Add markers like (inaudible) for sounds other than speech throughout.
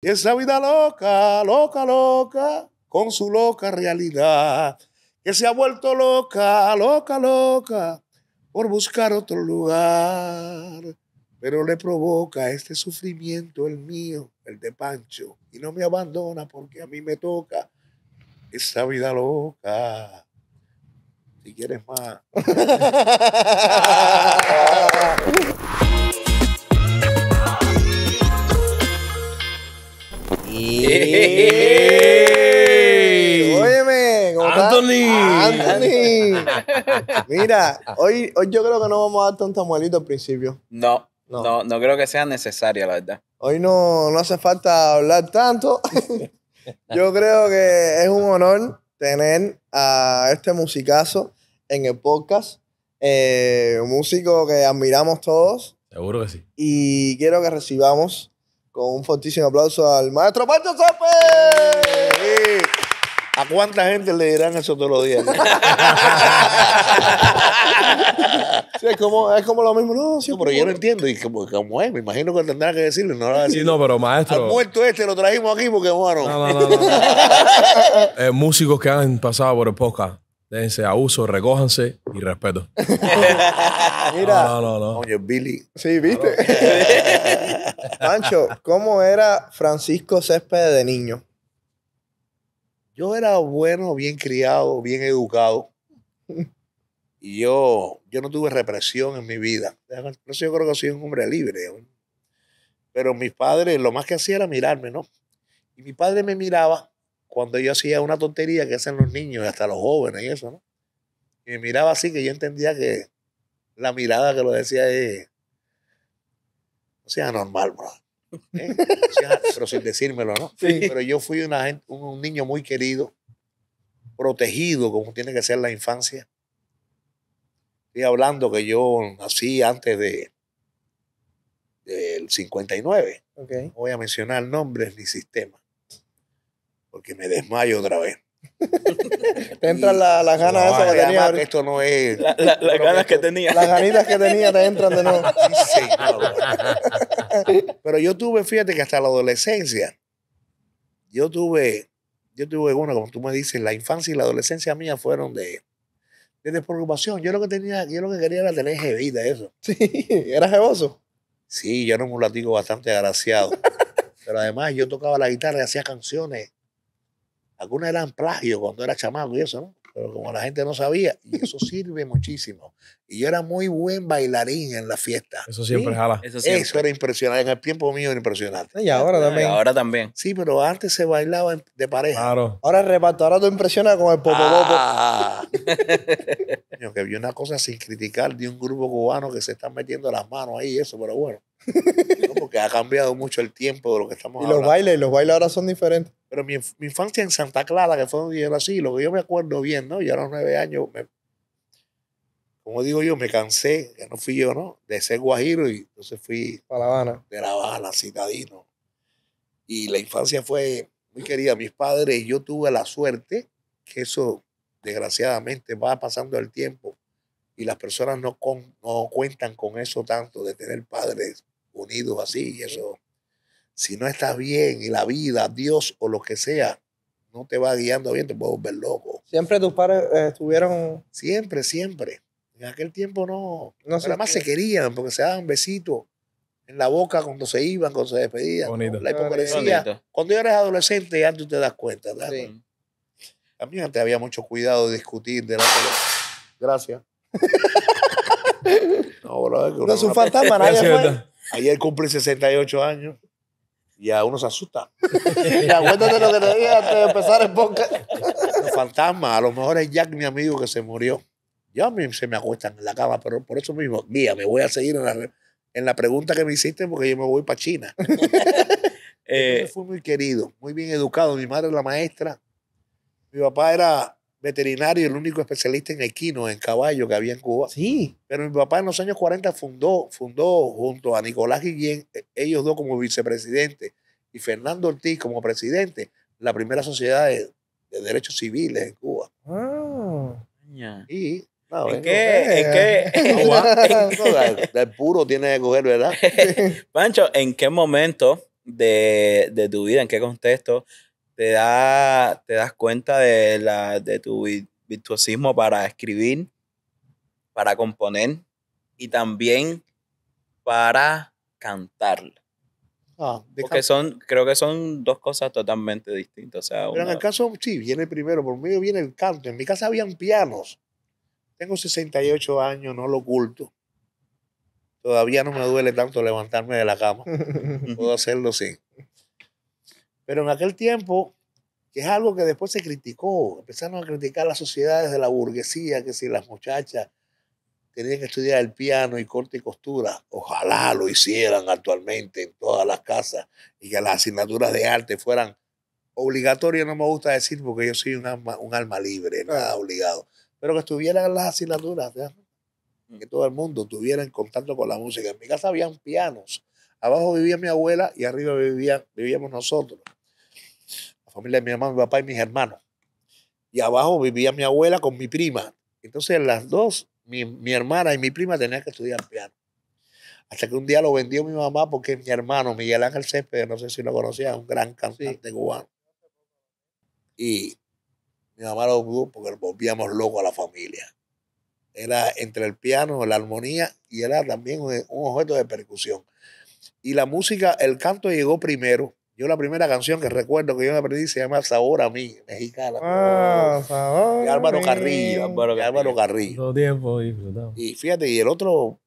Esa vida loca, loca, loca, con su loca realidad, que se ha vuelto loca, loca, loca, por buscar otro lugar. Pero le provoca este sufrimiento el mío, el de Pancho, y no me abandona porque a mí me toca esa vida loca. Si quieres más. (laughs) Óyeme, Anthony. Anthony. Mira, hoy, hoy yo creo que no vamos a dar tanto amuelito al principio. No, no, creo que sea necesaria, la verdad. Hoy no, hace falta hablar tanto. (laughs) yo creo que es un honor tener a este musicazo en el podcast. Eh, un músico que admiramos todos. Seguro que sí. Y quiero que recibamos con un fortísimo aplauso al maestro Pancho Sope. ¿A cuánta gente le dirán eso todos los días? es, como, lo mismo. No, sí, pero yo no entiendo. Y como, es, me imagino que tendrá que decirle. Sí, no, pero maestro. Al muerto este lo trajimos aquí porque bueno. No, no, no. (laughs) Eh, músicos que han pasado por el Déjense abuso, recójanse y respeto. (laughs) Mira. No, Billy. Sí, ¿viste? Mancho, (laughs) ¿cómo era Francisco Césped de niño? Yo era bueno, bien criado, bien educado. Y yo, yo no tuve represión en mi vida. yo creo que soy un hombre libre. Pero mis padres, lo más que hacía era mirarme, ¿no? Y mi padre me miraba cuando yo hacía una tontería que hacen los niños hasta los jóvenes y eso, ¿no? Y me miraba así que yo entendía que la mirada que lo decía es, o sea, normal, bro. ¿Eh? pero sin decírmelo, ¿no? Pero yo fui un niño muy querido, protegido como tiene que ser la infancia. Estoy hablando que yo nací antes de del 59. Okay. voy a mencionar nombres ni sistemas porque me desmayo otra vez. te entran las ganas de esas esto no es. las ganas que tenía. Las ganitas que tenía te entran de nuevo. Sí, (laughs) Pero yo tuve, fíjate que hasta la adolescencia, yo tuve, yo tuve, una como tú me dices, la infancia y la adolescencia mía fueron de, de despreocupación. Yo lo que tenía, yo lo que quería era tener jevita, eso. Sí, era jeboso. Sí, yo era un mulatico bastante agraciado. (laughs) Pero además yo tocaba la guitarra y hacía canciones algunos eran plagio cuando era chamaco y eso, ¿no? Pero como la gente no sabía, y eso (laughs) sirve muchísimo. Y yo era muy buen bailarín en la fiesta. Eso siempre jala. Eso, eso, era impresionante. En el tiempo mío era impresionante. Y ahora también. Y ahora también. Sí, pero antes se bailaba de pareja. Claro. Ahora reparto, ahora tú con el popoloco. Ah. (laughs) que vi una cosa sin criticar de un grupo cubano que se están metiendo las manos ahí y eso, pero bueno. (laughs) porque ha cambiado mucho el tiempo de lo que estamos hablando. Y los bailes, los bailes ahora son diferentes. Pero mi, infancia en Santa Clara, que fue donde yo así lo que yo me acuerdo bien, ¿no? Yo a los nueve años, me, como digo yo, me cansé, que no fui yo, ¿no? De ser guajiro y entonces fui. a La Habana. De La Habana, citadino. Y la infancia fue muy querida. Mis padres, yo tuve la suerte que eso, desgraciadamente, va pasando el tiempo y las personas no, no cuentan con eso tanto, de tener padres unidos así y eso. Si no estás bien y la vida, Dios o lo que sea, no te va guiando bien, te puedes volver loco. ¿Siempre tus padres eh, estuvieron...? Siempre, siempre. En aquel tiempo no. no sé además se querían porque se daban besitos en la boca cuando se iban, cuando se despedían. La hipocresía. Cuando yo eres adolescente antes tú te das cuenta. Sí. A mí antes había mucho cuidado de discutir Gracias. (laughs) no, no es un fantasma, nadie Ayer cumple 68 años y a uno se asusta. y (laughs) acuérdate lo que te dije antes de empezar el podcast. Los fantasmas, a lo mejor es Jack, mi amigo, que se murió. Ya a mí se me acuesta en la cama, pero por eso mismo, mía, me voy a seguir en la, pregunta que me hiciste porque yo me voy para China. (laughs) eh, fui muy querido, muy bien educado. Mi madre era la maestra. Mi papá era veterinario, el único especialista en equino, en caballo que había en Cuba. Sí. Pero mi papá en los años 40 fundó, fundó junto a Nicolás Guillén, eh, ellos dos como vicepresidente y Fernando Ortiz como presidente, la primera sociedad de, derechos civiles en Cuba. Ah. Y ¿En, qué, (laughs) ¿En qué? puro tiene que coger, ¿verdad? (laughs) Pancho, ¿en qué momento de, de tu vida, en qué contexto te, da, te das cuenta de, la, de tu virtuosismo para escribir, para componer y también para cantar. Ah, Porque son, creo que son dos cosas totalmente distintas. en el caso, sí, viene primero, por mí viene el canto. En mi casa habían pianos. Tengo 68 años, no lo oculto. Todavía no me duele tanto levantarme de la cama. (laughs) Puedo hacerlo Sí. Pero en aquel tiempo, que es algo que después se criticó, empezaron a criticar las sociedades de la burguesía, que si las muchachas tenían que estudiar el piano y corte y costura, ojalá lo hicieran actualmente en todas las casas y que las asignaturas de arte fueran obligatorias, no me gusta decir porque yo soy un alma, un alma libre, nada obligado, pero que estuvieran las asignaturas, que todo el mundo tuviera en contacto con la música. En mi casa habían pianos, abajo vivía mi abuela y arriba vivíamos nosotros la familia de mi hermano, mi papá y mis hermanos. Y abajo vivía mi abuela con mi prima. Entonces las dos, mi, hermana y mi prima tenían que estudiar piano. Hasta que un día lo vendió mi mamá porque mi hermano, Miguel Ángel Céspedes, no sé si lo conocía, un gran cantante de cubano. Y mi mamá lo vio porque volvíamos locos a la familia. Era entre el piano, la armonía y era también un objeto de percusión. Y la música, el canto llegó primero yo la primera canción que recuerdo que yo me aprendí se llama Sabor a mí, mexicana. Ah, sabor. Álvaro Carrillo. Álvaro, Carrillo. Todo tiempo Y fíjate, y el otro.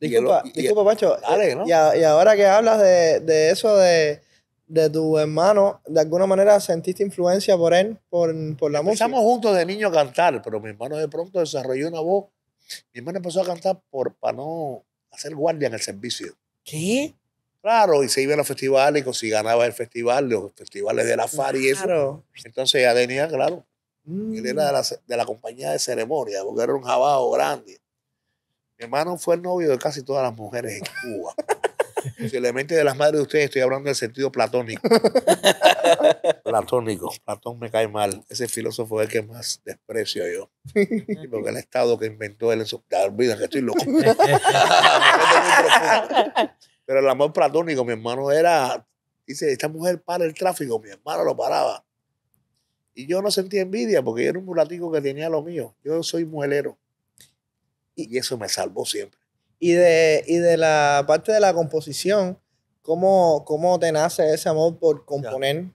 Disculpa, y el, y, eh, y, ahora que hablas de, eso de, tu hermano, ¿de alguna manera sentiste influencia por él, por, por la música? Estamos juntos de niño a cantar, pero mi hermano de pronto desarrolló una voz. Mi hermano empezó a cantar por, para no hacer guardia en el servicio. ¿Qué? Claro, y se iba a los festivales y si ganaba el festival, los festivales de la mm, FAR y eso. Entonces ya tenía, claro, él era mm. de la, compañía de ceremonia, porque era un jabao grande. Mi hermano fue el novio de casi todas las mujeres en Cuba. (laughs) Posiblemente de las madres de ustedes estoy hablando en el sentido platónico. (laughs) platónico. Platón me cae mal. Ese filósofo es el que más desprecio yo. Porque el estado que inventó él en su... que estoy loco. (laughs) Pero el amor platónico, mi hermano, era. Dice, esta mujer para el tráfico, mi hermano lo paraba. Y yo no sentía envidia porque yo era un mulatico que tenía lo mío. Yo soy mujerero Y, eso me salvó siempre. Y de, de la parte de la composición, ¿cómo, cómo te nace ese amor por componer?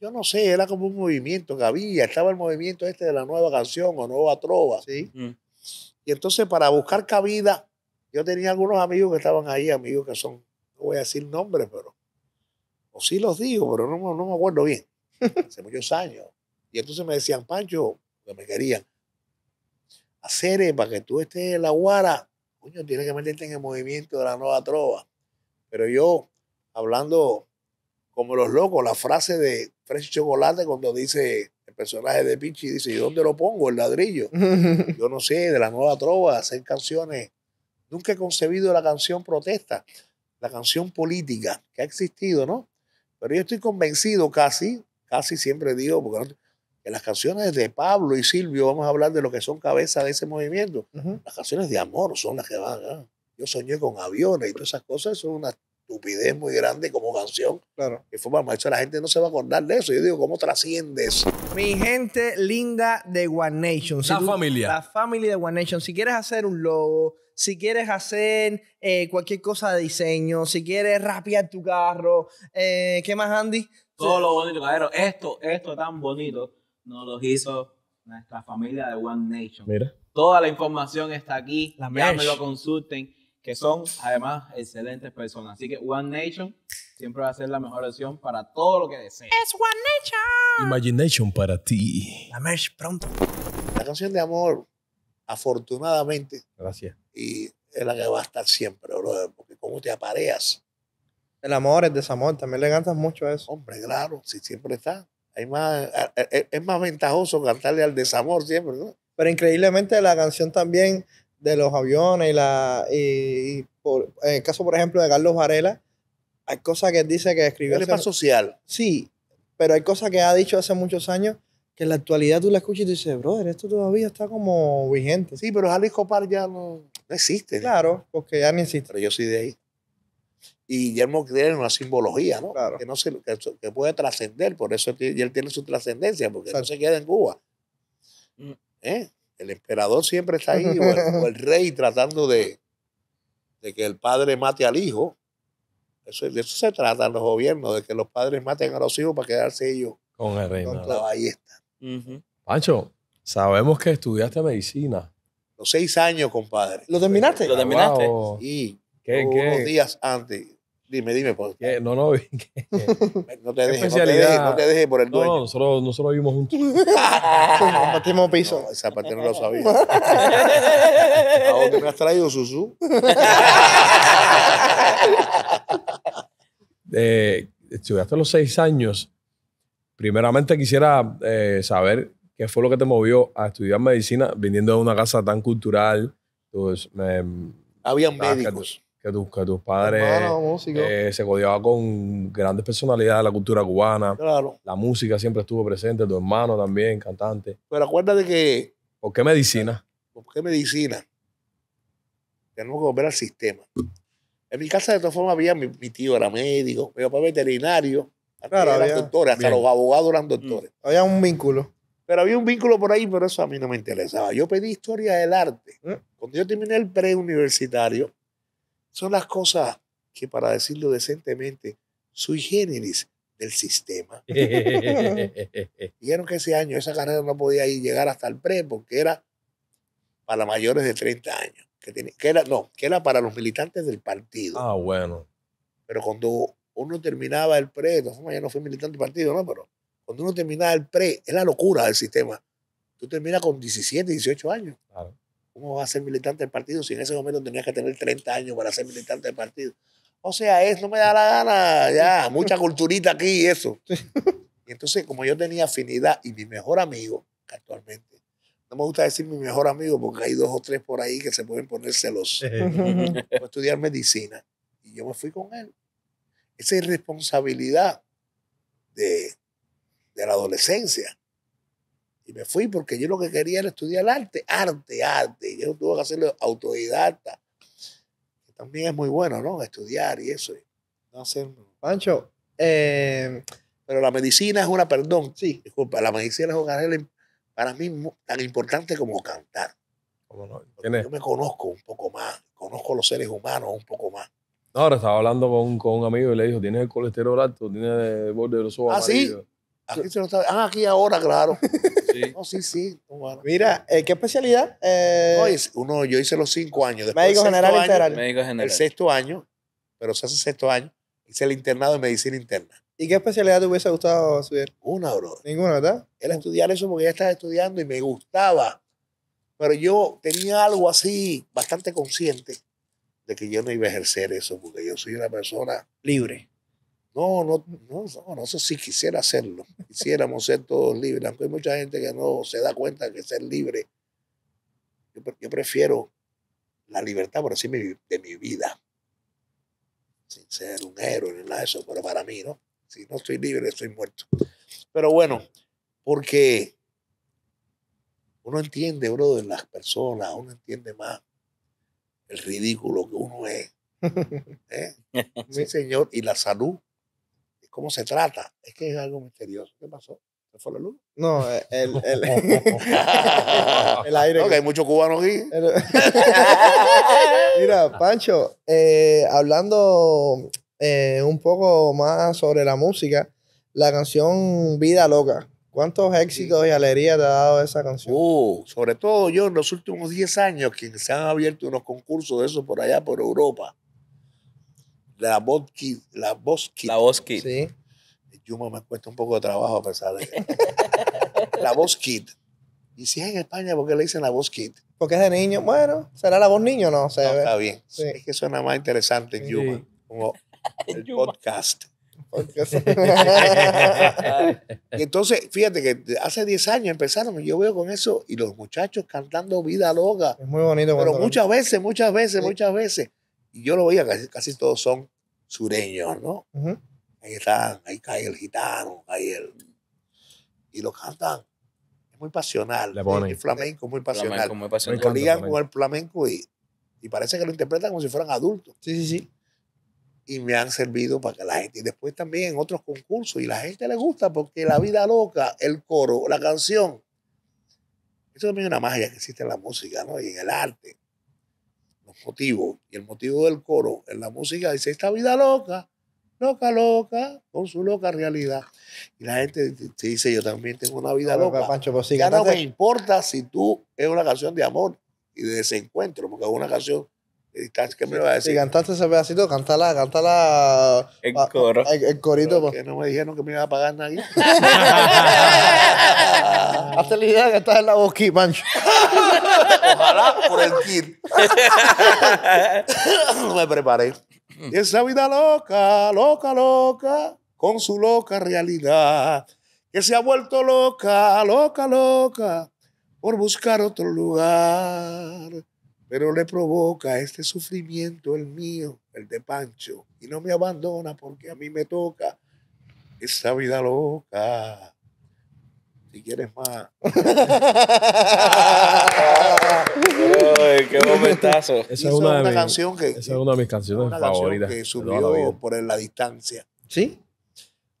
Yo no sé, era como un movimiento que había. Estaba el movimiento este de la nueva canción o nueva trova. ¿sí? Mm. Y entonces, para buscar cabida, yo tenía algunos amigos que estaban ahí, amigos que son voy a decir nombres, pero. O sí los digo, pero no, me acuerdo bien. (laughs) Hace muchos años. Y entonces me decían, Pancho, que me querían. Hacer para que tú estés en la guara, coño, tienes que meterte en el movimiento de la nueva trova. Pero yo, hablando como los locos, la frase de Fresh Chocolate cuando dice el personaje de Pichi, dice, ¿y dónde lo pongo? El ladrillo. (laughs) yo no sé, de la nueva trova, hacer canciones. Nunca he concebido la canción protesta la canción política que ha existido, ¿no? Pero yo estoy convencido casi, casi siempre digo, porque que las canciones de Pablo y Silvio, vamos a hablar de lo que son cabezas de ese movimiento, las canciones de amor son las que van. Yo soñé con aviones y todas esas cosas, son unas estupidez muy grande como canción. Claro. Que fue para la gente no se va a acordar de eso. Yo digo, ¿cómo trasciendes? Mi gente linda de One Nation. la familia. La familia de One Nation. Si quieres hacer un logo, si quieres hacer eh, cualquier cosa de diseño, si quieres rapear tu carro, eh, ¿qué más, Andy? Todo lo bonito, cabrón. Esto, esto tan bonito nos lo hizo nuestra familia de One Nation. Mira. Toda la información está aquí. La ya me lo consulten que son además excelentes personas. Así que One Nation siempre va a ser la mejor opción para todo lo que desees. Es One Nation. Imagination para ti. La merch pronto. La canción de amor, afortunadamente. Gracias. Y es la que va a estar siempre, brother, porque cómo te apareas. El amor, el desamor, también le cantas mucho a eso. Hombre, claro, si siempre está. Hay más, es más ventajoso cantarle al desamor siempre, ¿no? Pero increíblemente la canción también de los aviones y la y, por, en el caso por ejemplo de Carlos Varela hay cosas que él dice que escribió él social sí pero hay cosas que ha dicho hace muchos años que en la actualidad tú la escuchas y tú dices brother esto todavía está como vigente sí pero Jalisco Copar ya no, no existe claro porque ya ni existe pero yo soy de ahí y Guillermo tiene una simbología ¿no? Claro. que no se, puede trascender por eso él, tiene su trascendencia porque no se queda en Cuba mm. ¿Eh? el emperador siempre está ahí, o el, (laughs) rey tratando de, de, que el padre mate al hijo. Eso, de eso se trata en los gobiernos, de que los padres maten a los hijos para quedarse ellos con el la ballesta. Pancho, sabemos que estudiaste medicina. Los seis años, compadre. ¿Lo terminaste? Lo terminaste. Y unos días antes Dime, dime. Pues. ¿Qué? No, no, (laughs) (laughs) no te dejes, no, deje, te dejes por el dueño. No, nosotros, nosotros vivimos juntos. (laughs) Compartimos piso. esa parte no lo sabía. ¿A dónde me has traído, Susu? eh, estudiaste los seis años. Primeramente quisiera eh, saber qué fue lo que te movió a estudiar medicina viniendo de una casa tan cultural. Pues, habían médicos que, tus padres eh, se codiaban con grandes personalidades de la cultura cubana. Claro. La música siempre estuvo presente, tu hermano también, cantante. Pero acuérdate que... ¿Por qué medicina? ¿Por qué medicina? Tenemos que volver al sistema. En mi casa, de todas formas, había mi, tío era médico, mi papá veterinario, hasta los abogados eran doctores. Mm, había un vínculo. Pero había un vínculo por ahí, pero eso a mí no me interesaba. Yo pedí historia del arte. Mm. Cuando yo terminé el pre preuniversitario, son las cosas que, para decirlo decentemente, sui generis del sistema. (laughs) Dijeron que ese año esa carrera no podía ir, llegar hasta el pre porque era para mayores de 30 años. Que, que era, no, que era para los militantes del partido. Ah, bueno. Pero cuando uno terminaba el pre, yo no fui militante del partido, ¿no? Pero cuando uno terminaba el pre, es la locura del sistema. Tú terminas con 17, 18 años. Claro. ¿Cómo vas a ser militante del partido si en ese momento tenías que tener 30 años para ser militante del partido? O sea, eso no me da la gana, ya, mucha culturita aquí y eso. (laughs) Y entonces, como yo tenía afinidad y mi mejor amigo, actualmente, no me gusta decir mi mejor amigo porque hay dos o tres por ahí que se pueden poner celosos, estudiar medicina. Y yo me fui con él. Esa irresponsabilidad de, de la adolescencia. Y me fui porque yo lo que quería era estudiar arte, arte, arte. Y yo tuve que hacerlo autodidacta. también es muy bueno, ¿no? Estudiar y eso. Pancho, em, pero la medicina es una, perdón, sí, disculpa, la medicina es un carrera para mí tan importante como cantar. Yo me conozco un poco más, conozco los seres humanos un poco más. No, ahora estaba hablando con, un amigo y le dijo, tienes el colesterol alto, tienes el borde de los ojos ¿Ah, Aquí se lo está. Ah, aquí ahora, claro. (laughs) Sí. No, sí, sí. Mira, eh, ¿qué especialidad? Eh, uno, yo hice los cinco años. Después médico general año, Médico general. El sexto año, pero se hace sexto año, hice el internado de medicina interna. ¿Y qué especialidad te hubiese gustado estudiar? Una, bro. Ninguna, ¿verdad? Era estudiar eso porque ya estaba estudiando y me gustaba. Pero yo tenía algo así bastante consciente de que yo no iba a ejercer eso porque yo soy una persona libre no, no, no, no, sé si quisiera hacerlo. (laughs) Quisiéramos ser todos libres, aunque hay mucha gente que no se da cuenta que ser libre. Yo, prefiero la libertad por decirlo, de mi vida, sin ser un héroe ni nada de eso, pero para mí, ¿no? Si no estoy libre, estoy muerto. Pero bueno, porque uno entiende, bro, de las personas, uno entiende más el ridículo que uno es. (laughs) ¿Eh? Sí, señor, y la salud cómo se trata. Es que es algo misterioso. ¿Qué pasó? ¿Se fue la luz? No, eh, (laughs) el, aire. No, hay muchos cubanos aquí. (laughs) Mira, (laughs) Pancho, eh, hablando eh, un poco más sobre la música, la canción Vida Loca. ¿Cuántos éxitos y alegría te ha dado esa canción? Uh, sobre todo yo en los últimos 10 años, que se han abierto unos concursos de eso por allá, por Europa la voz kid. La kid. La voz Sí. Yuma me cuesta un poco de trabajo a pesar de. (laughs) la voz kit. Y si es en España, ¿por qué le dicen la voz kit? Porque es de niño. Bueno, será la voz niño, ¿no? no está bien. Es que suena más interesante Yuma, como el podcast. y entonces, fíjate que hace 10 años empezaron, Y yo veo con eso, y los muchachos cantando vida loca. Es muy bonito. Pero muchas veces, muchas veces, muchas veces y yo lo veía, casi, casi todos son sureños, ¿no? Ahí están, ahí cae el gitano, ahí el... Y lo cantan. Es muy pasional. El flamenco muy pasional. Flamenco muy pasional. con el flamenco y, y parece que lo interpretan como si fueran adultos. Sí, sí, sí y me han servido para que la gente, y después también en otros concursos, y la gente le gusta porque la vida loca, el coro, la canción, eso también es una magia que existe en la música, ¿no? Y en el arte motivo. Y el motivo del coro en la música dice, esta vida loca, loca, loca, con su loca realidad. Y la gente te dice, yo también tengo una vida loca. ya no me importa si tú es una canción de amor y de desencuentro, porque es una canción me a decir. Si cantaste ese pedacito, cántala, cántala. El coro. el, corito. Porque pues. no me dijeron que me iba a pagar nadie. (laughs) Hazte la idea que estás en la boquita, mancho. Ojalá por el kit. (laughs) me preparé. Y esa vida loca, loca, loca, con su loca realidad, que se ha vuelto loca, loca, loca, por buscar otro lugar pero le provoca este sufrimiento el mío, el de Pancho, y no me abandona porque a mí me toca esa vida loca. Si quieres más. qué (laughs) momentazo. Esa es una, canción que, es una de mis canciones que subió por la distancia. ¿Sí?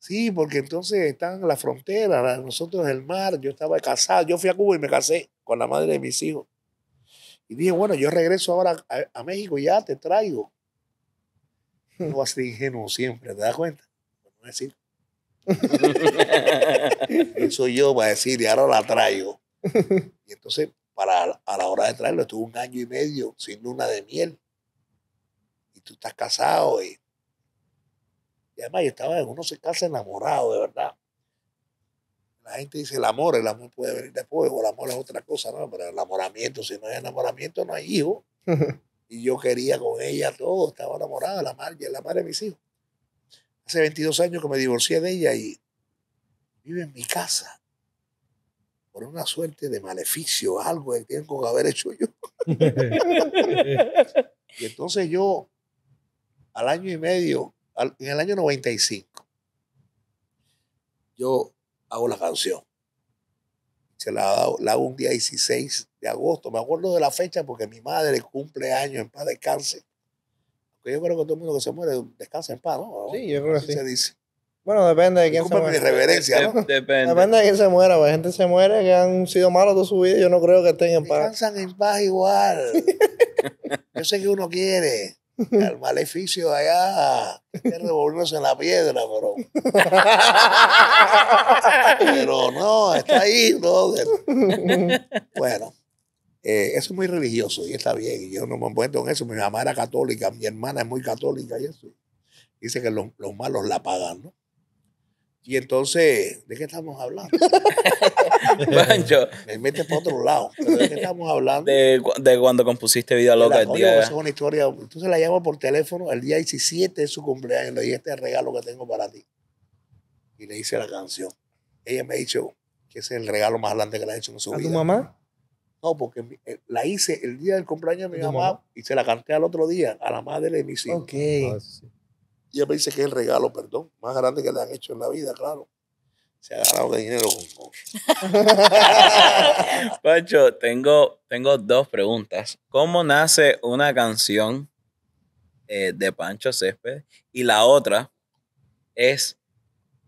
Sí, porque entonces están en la frontera, nosotros el mar, yo estaba casado, yo fui a Cuba y me casé con la madre de mis hijos. Y dije, bueno, yo regreso ahora a, México y ya te traigo. Hmm. No a ser ingenuo siempre, ¿te das cuenta? decir. (laughs) Eso yo voy a decir, y ahora la traigo. Y entonces, para, a la hora de traerlo, estuve un año y medio sin luna de miel. Y tú estás casado y, y además yo estaba, uno se casa enamorado, de verdad. La gente dice el amor, el amor puede venir después, o el amor es otra cosa, ¿no? Pero el enamoramiento, si no hay enamoramiento, no hay hijo. (laughs) y yo quería con ella todo, estaba enamorada, la madre, la madre de mis hijos. Hace 22 años que me divorcié de ella y vive en mi casa por una suerte de maleficio, algo que tengo que haber hecho yo. (laughs) y entonces yo, al año y medio, en el año 95, yo hago la canción. Se la hago, un día 16 de agosto. Me acuerdo de la fecha porque mi madre cumple años en paz descanse. Porque yo creo que todo el mundo que se muere descansa en paz, ¿no? Sí, yo creo que sí. Bueno, depende de quién se muera. mi reverencia, ¿no? (laughs) Depende. depende. de quién se muera. La gente se muere que han sido malos toda su vida. Yo no creo que estén en paz. Descansan en paz igual. (laughs) yo sé que uno quiere. (laughs) el maleficio allá, que revolverse en la piedra, pero. (laughs) pero no, está ahí, ¿no? Bueno, eh, eso es muy religioso y está bien, yo no me encuentro con eso. Mi mamá era católica, mi hermana es muy católica y eso. Dice que los, los malos la pagan, ¿no? Y entonces, ¿de qué estamos hablando? (laughs) Me metes para otro lado. ¿De qué estamos hablando? De, cuando compusiste Vida Loca el día. Esa es una historia. Entonces la llamo por teléfono el día 17 de su cumpleaños. Le dije, este es el regalo que tengo para ti. Y le hice la canción. Ella me ha dicho que es el regalo más grande que le ha hecho en su vida. ¿A tu mamá? No, porque eh, la hice el día del cumpleaños de mi mamá, y se la canté al otro día a la madre de mis hijos. Ok. Ah, y él me dice que es el regalo, perdón, más grande que le han hecho en la vida, claro. Se ha ganado de dinero con (laughs) Pancho, tengo, tengo dos preguntas. ¿Cómo nace una canción eh, de Pancho Césped? Y la otra es,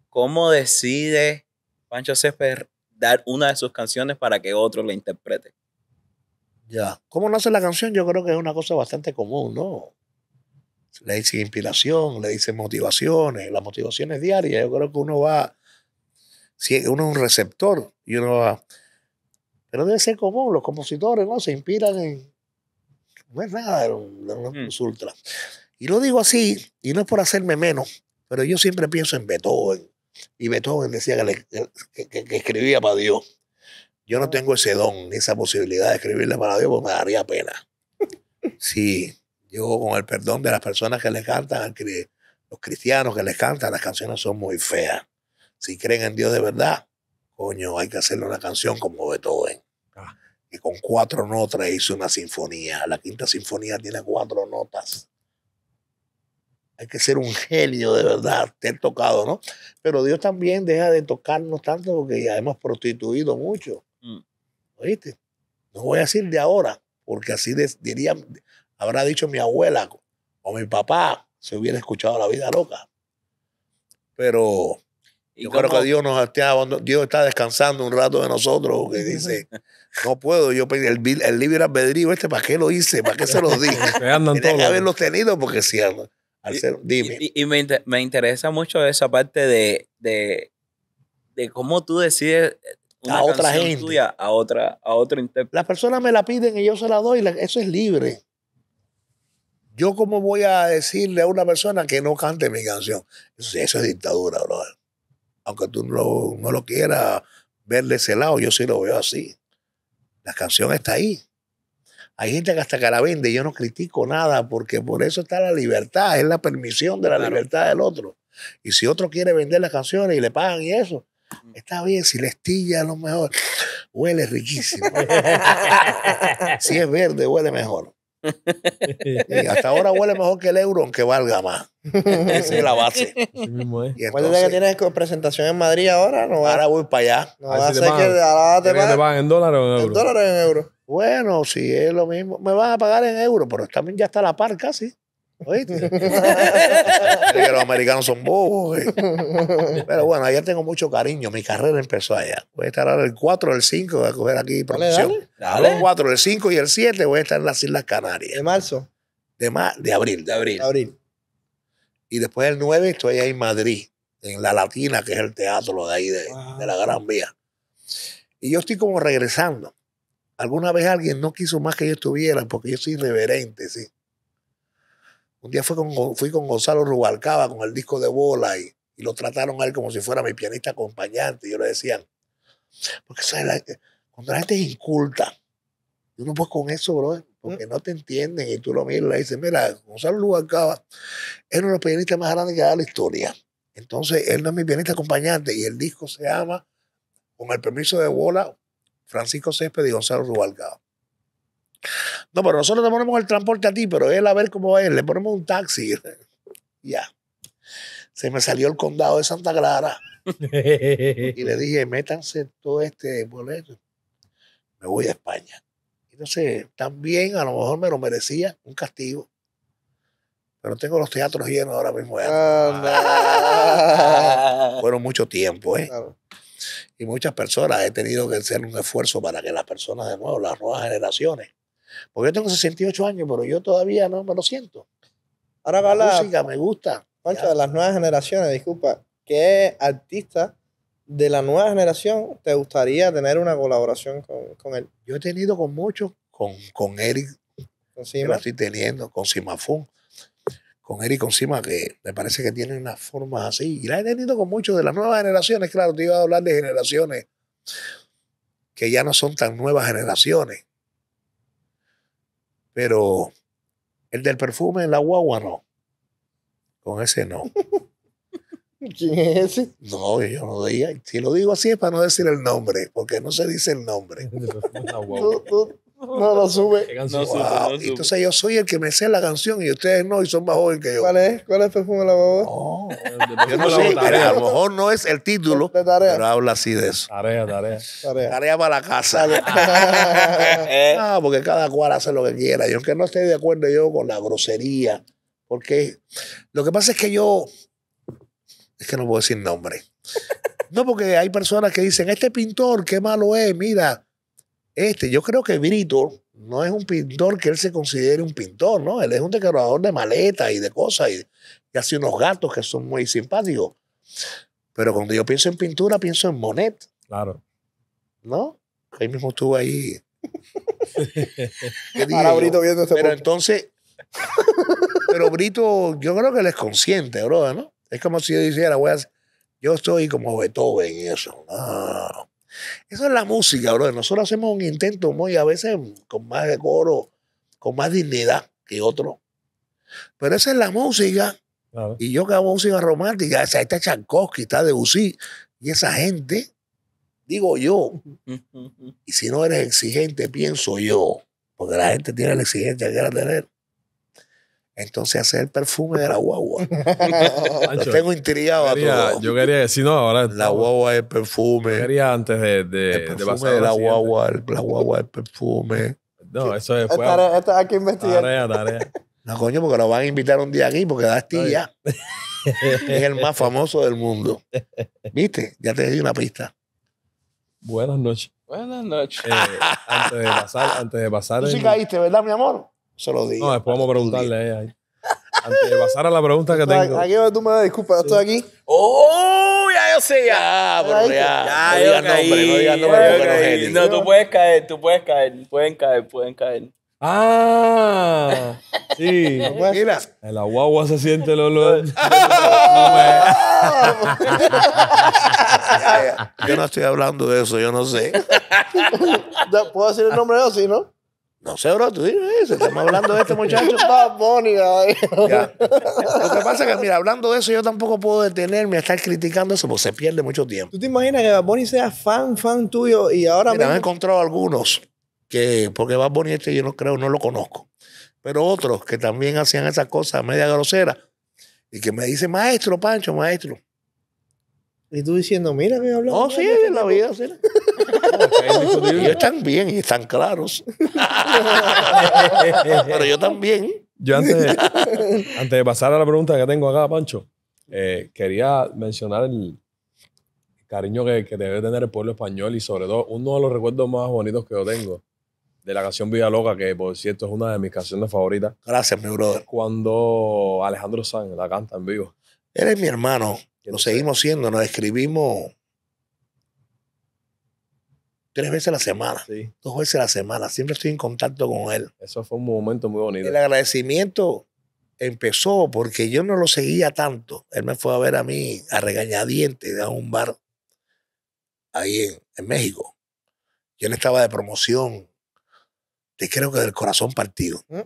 ¿cómo decide Pancho Césped dar una de sus canciones para que otro la interprete? Ya. ¿Cómo nace la canción? Yo creo que es una cosa bastante común, ¿no? le dice inspiración, le dice motivaciones, las motivaciones diarias. Yo creo que uno va, si uno es un receptor y uno va. Pero debe ser común, los compositores no se inspiran en. No es nada de mm. los, Y lo digo así, y no es por hacerme menos, pero yo siempre pienso en Beethoven. Y Beethoven decía que, escribía para Dios. Yo no ah. tengo ese don ni esa posibilidad de escribirle para Dios porque me daría pena. Sí, yo, con el perdón de las personas que les cantan, los cristianos que les cantan, las canciones son muy feas. Si creen en Dios de verdad, coño, hay que hacerle una canción como Beethoven. Y ah. con cuatro notas hizo una sinfonía. La quinta sinfonía tiene cuatro notas. Hay que ser un genio de verdad, te tocado, ¿no? Pero Dios también deja de tocarnos tanto porque ya hemos prostituido mucho. Mm. ¿Oíste? No voy a decir de ahora, porque así diría habrá dicho mi abuela o mi papá se hubiera escuchado la vida loca. Pero yo creo que Dios nos está, Dios está descansando un rato de nosotros, que (laughs) dice, no puedo, yo pedí el, el libre albedrío este, ¿para qué lo hice? ¿Para qué se los dije? (laughs) Tiene que haberlos tenido porque si dime. Y, me, me, interesa mucho esa parte de, de, de cómo tú decides una a otra gente. a otra, a otra Las personas me la piden y yo se la doy, eso es libre. Yo cómo voy a decirle a una persona que no cante mi canción. Eso, es dictadura, brother. Aunque tú no, lo quieras ver de ese lado, yo sí lo veo así. La canción está ahí. Hay gente que hasta que la vende, yo no critico nada, porque por eso está la libertad, es la permisión de la libertad del otro. Y si otro quiere vender las canciones y le pagan y eso, mm. está bien, si le estilla a lo mejor, huele riquísimo. (laughs) si es verde, huele mejor. (laughs) Y hasta ahora huele mejor que el euro, aunque valga más. (laughs) Esa es la base. Y ¿Cuál es la que tienes presentación en Madrid ahora? No ahora voy para allá. no a que te en dólares o en en dólares o en euros. Bueno, si es lo mismo, me van a pagar en euros, pero también ya está a la par casi. ¿Oíste? (laughs) los americanos son bobos. ¿eh? (laughs) Pero bueno, ayer tengo mucho cariño. Mi carrera empezó allá. Voy a estar ahora el 4, el 5, voy a coger aquí producción. El 4, el 5 y el 7 voy a estar en las Islas Canarias. ¿De marzo? De, de abril. De abril. Y después del 9 estoy ahí en Madrid, en La Latina, que es el teatro de ahí, de, ah. de la Gran Vía. Y yo estoy como regresando. Alguna vez alguien no quiso más que yo estuviera, porque yo soy irreverente, sí un día fui con, fui con Gonzalo Rubalcaba con el disco de bola y, lo trataron a él como si fuera mi pianista acompañante. Y yo le decía, porque ¿sabes? cuando la gente es inculta, uno no pues, con eso, bro, porque mm. no te entienden. Y tú lo miras y le dices, mira, Gonzalo Rubalcaba es uno de los pianistas más grandes que ha dado la historia. Entonces, él no es mi pianista acompañante y el disco se llama, con el permiso de bola, Francisco Céspedes y Gonzalo Rubalcaba. No, pero nosotros le ponemos el transporte a ti, pero él a ver cómo es, le ponemos un taxi. (laughs) ya. Se me salió el condado de Santa Clara. (laughs) y le dije, métanse todo este boleto. Me voy a España. Y sé, también a lo mejor me lo merecía un castigo. Pero tengo los teatros llenos ahora mismo. ¿eh? (laughs) Fueron mucho tiempo, ¿eh? Y muchas personas he tenido que hacer un esfuerzo para que las personas de nuevo, las nuevas generaciones, porque yo tengo 68 años, pero yo todavía no me lo siento. Ahora va la, música, me gusta. Pancho, de las nuevas generaciones, disculpa, ¿qué artista de la nueva generación te gustaría tener una colaboración con, él? Yo he tenido con muchos, con, con Eric, con lo estoy teniendo, con Simafun con Eric, con Sima que me parece que tiene unas formas así. Y la he tenido con muchos de las nuevas generaciones, claro, te iba a hablar de generaciones que ya no son tan nuevas generaciones, pero el del perfume en la guagua no. Con ese no. (laughs) ¿Quién es ese? No, yo no diga. Si lo digo así es para no decir el nombre, porque no se dice el nombre. (laughs) No lo ah, sube. Entonces yo soy el que me sé la canción y ustedes no, y son más jóvenes que yo. ¿Cuál es? ¿Cuál es el perfume de la Boda? no sé, a lo mejor no es el título, pero habla así de eso. Tarea, tarea. Tarea, para la casa. ah, (laughs) porque cada cual hace lo que quiera. Yo que no esté de acuerdo yo con la grosería, porque lo que pasa es que yo, es que no puedo decir nombre. No, porque hay personas que dicen, este pintor, qué malo es, mira este, yo creo que Brito no es un pintor que él se considere un pintor, ¿no? Él es un decorador de maletas y de cosas y, hace unos gatos que son muy simpáticos. Pero cuando yo pienso en pintura, pienso en Monet. Claro. ¿No? Ahí mismo estuvo ahí. (laughs) Ahora Brito viendo este Pero entonces. pero Brito, yo creo que él es consciente, brother, ¿no? Es como si yo dijera, voy a, yo estoy como Beethoven y eso. Ah, esa es la música, bro. Nosotros hacemos un intento muy a veces con más decoro, con más dignidad que otro. Pero esa es la música. Y yo que hago música romántica, está Tchaikovsky, está Debussy. Y esa gente, digo yo, (laughs) y si no eres exigente, pienso yo, porque la gente tiene la exigencia que era tener, entonces hacer el perfume de la guagua. Lo (laughs) tengo intrigado a todo. Yo quería, decir, no, ahora. La guagua es el perfume. quería antes de. de el perfume de, la guagua, el, la guagua es perfume. No, eso es. Estás esto hay que No, coño, porque lo van a invitar un día aquí, porque da ya es el más famoso del mundo. ¿Viste? Ya te di una pista. Buenas noches. Buenas noches. Eh, antes de pasar, antes de pasar. Tú sí caíste, ¿verdad, mi amor? se lo No, después vamos a preguntarle a ella. Antes de pasar a la pregunta que tengo. Aquí tú me das disculpas, yo estoy aquí. ¡Oh! Ya yo sé, ya. no digas nombre, no digas nombre. No, tú puedes caer, tú puedes caer, pueden caer, pueden caer. Ah, sí. Mira. En la guagua se siente el olor. (laughs) (laughs) yo no estoy hablando de eso, yo no sé. (laughs) ¿Puedo decir el nombre de eso, no? No sé, bro, tú dices, eh, estamos hablando de este (laughs) muchacho. Bad Bunny, Lo que pasa es que, mira, hablando de eso, yo tampoco puedo detenerme a estar criticando eso porque se pierde mucho tiempo. ¿Tú te imaginas que Bad Bunny sea fan, fan tuyo y ahora mira, han he encontrado algunos que, porque Bad Bunny este yo no creo, no lo conozco, pero otros que también hacían esas cosas media groseras y que me dice maestro, Pancho, maestro. Y tú diciendo, mira me habló. Oh, sí, en la vida, sí. (laughs) (laughs) y están bien y están claros. (laughs) Pero yo también. Yo (laughs) antes, de pasar a la pregunta que tengo acá, Pancho, eh, quería mencionar el cariño que, que, debe tener el pueblo español y sobre todo uno de los recuerdos más bonitos que yo tengo de la canción Vida Loca, que por cierto es una de mis canciones favoritas. Gracias, mi brother. Cuando Alejandro Sanz la canta en vivo. Él es mi hermano, lo seguimos siendo, nos escribimos tres veces a la semana, dos veces a la semana. Siempre estoy en contacto con él. Eso fue un momento muy bonito. El agradecimiento empezó porque yo no lo seguía tanto. Él me fue a ver a mí a regañadientes a un bar ahí en, México. Yo no estaba de promoción, te creo que del corazón partido. Mm.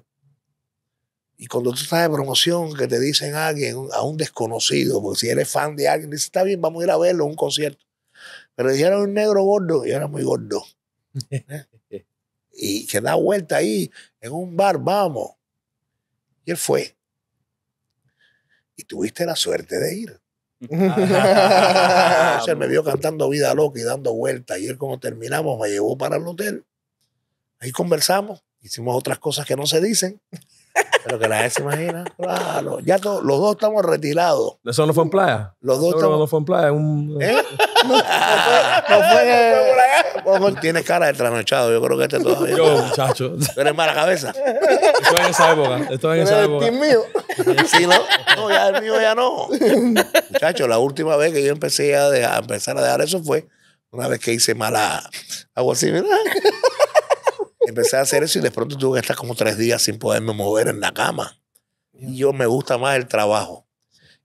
Y cuando tú estás de promoción, que te dicen a alguien, a un desconocido, porque si eres fan de alguien, dice, está bien, vamos a ir a verlo, un concierto. Pero dijeron un negro gordo, y era muy gordo. (laughs) y que da vuelta ahí, en un bar, vamos. Y él fue. Y tuviste la suerte de ir. (laughs) Se me vio cantando vida loca y dando vuelta. Y él, cuando terminamos, me llevó para el hotel. Ahí conversamos, hicimos otras cosas que no se dicen. Pero que gente se imagina. Claro, ya to, los dos estamos retirados. ¿Eso no fue en playa? Los dos estamos... No fue en playa. ¿Eh? (laughs) No, fue, no fue, Tienes cara de trasnochado. Yo creo que este todavía. Yo, muchacho. Tú eres mala cabeza. Esto en esa época. Esto en esa época. mío. Sí, no. No, ya el mío ya no. Muchacho, la última vez que yo empecé a, dejar, a empezar a dejar eso fue una vez que hice mala. Algo así, ¿verdad? empecé a hacer eso y de pronto tuve que estar como tres días sin poderme mover en la cama. Y yo me gusta más el trabajo.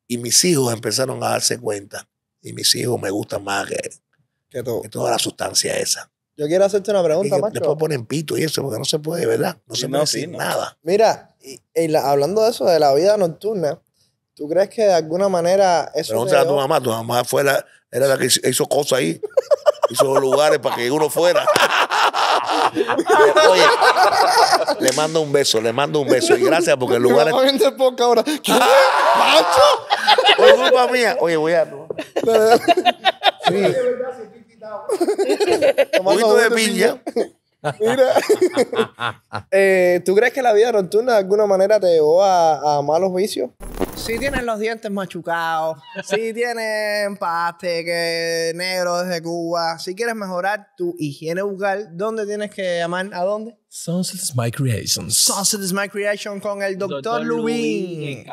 Y mis hijos empezaron a darse cuenta. Y mis hijos me gustan más que, todo. toda la sustancia esa. Yo quiero hacerte una pregunta, macho. Después ponen pito y eso, porque no se puede, ¿verdad? No se me hace nada. Mira, y, hablando de eso, de la vida nocturna, ¿tú crees que de alguna manera eso. Pregúntale a tu mamá, tu mamá fue la, era la que hizo, hizo cosas ahí. (laughs) hizo lugares para que uno fuera. (laughs) Oye, le mando un beso, le mando un beso. Y gracias porque el lugar es. ¿Qué? ¡Macho! Oye, culpa mía. Oye, voy a. Sí. Un poquito de piña. (laughs) Eh, ¿tú crees que la vida de de alguna manera te llevó a, malos vicios? Si tienes los dientes machucados, si (laughs) tienes empate que negro desde Cuba, si quieres mejorar tu higiene bucal, ¿dónde tienes que llamar? ¿A dónde? Sunset My Creations. Sunset My Creation con el doctor, Luis. El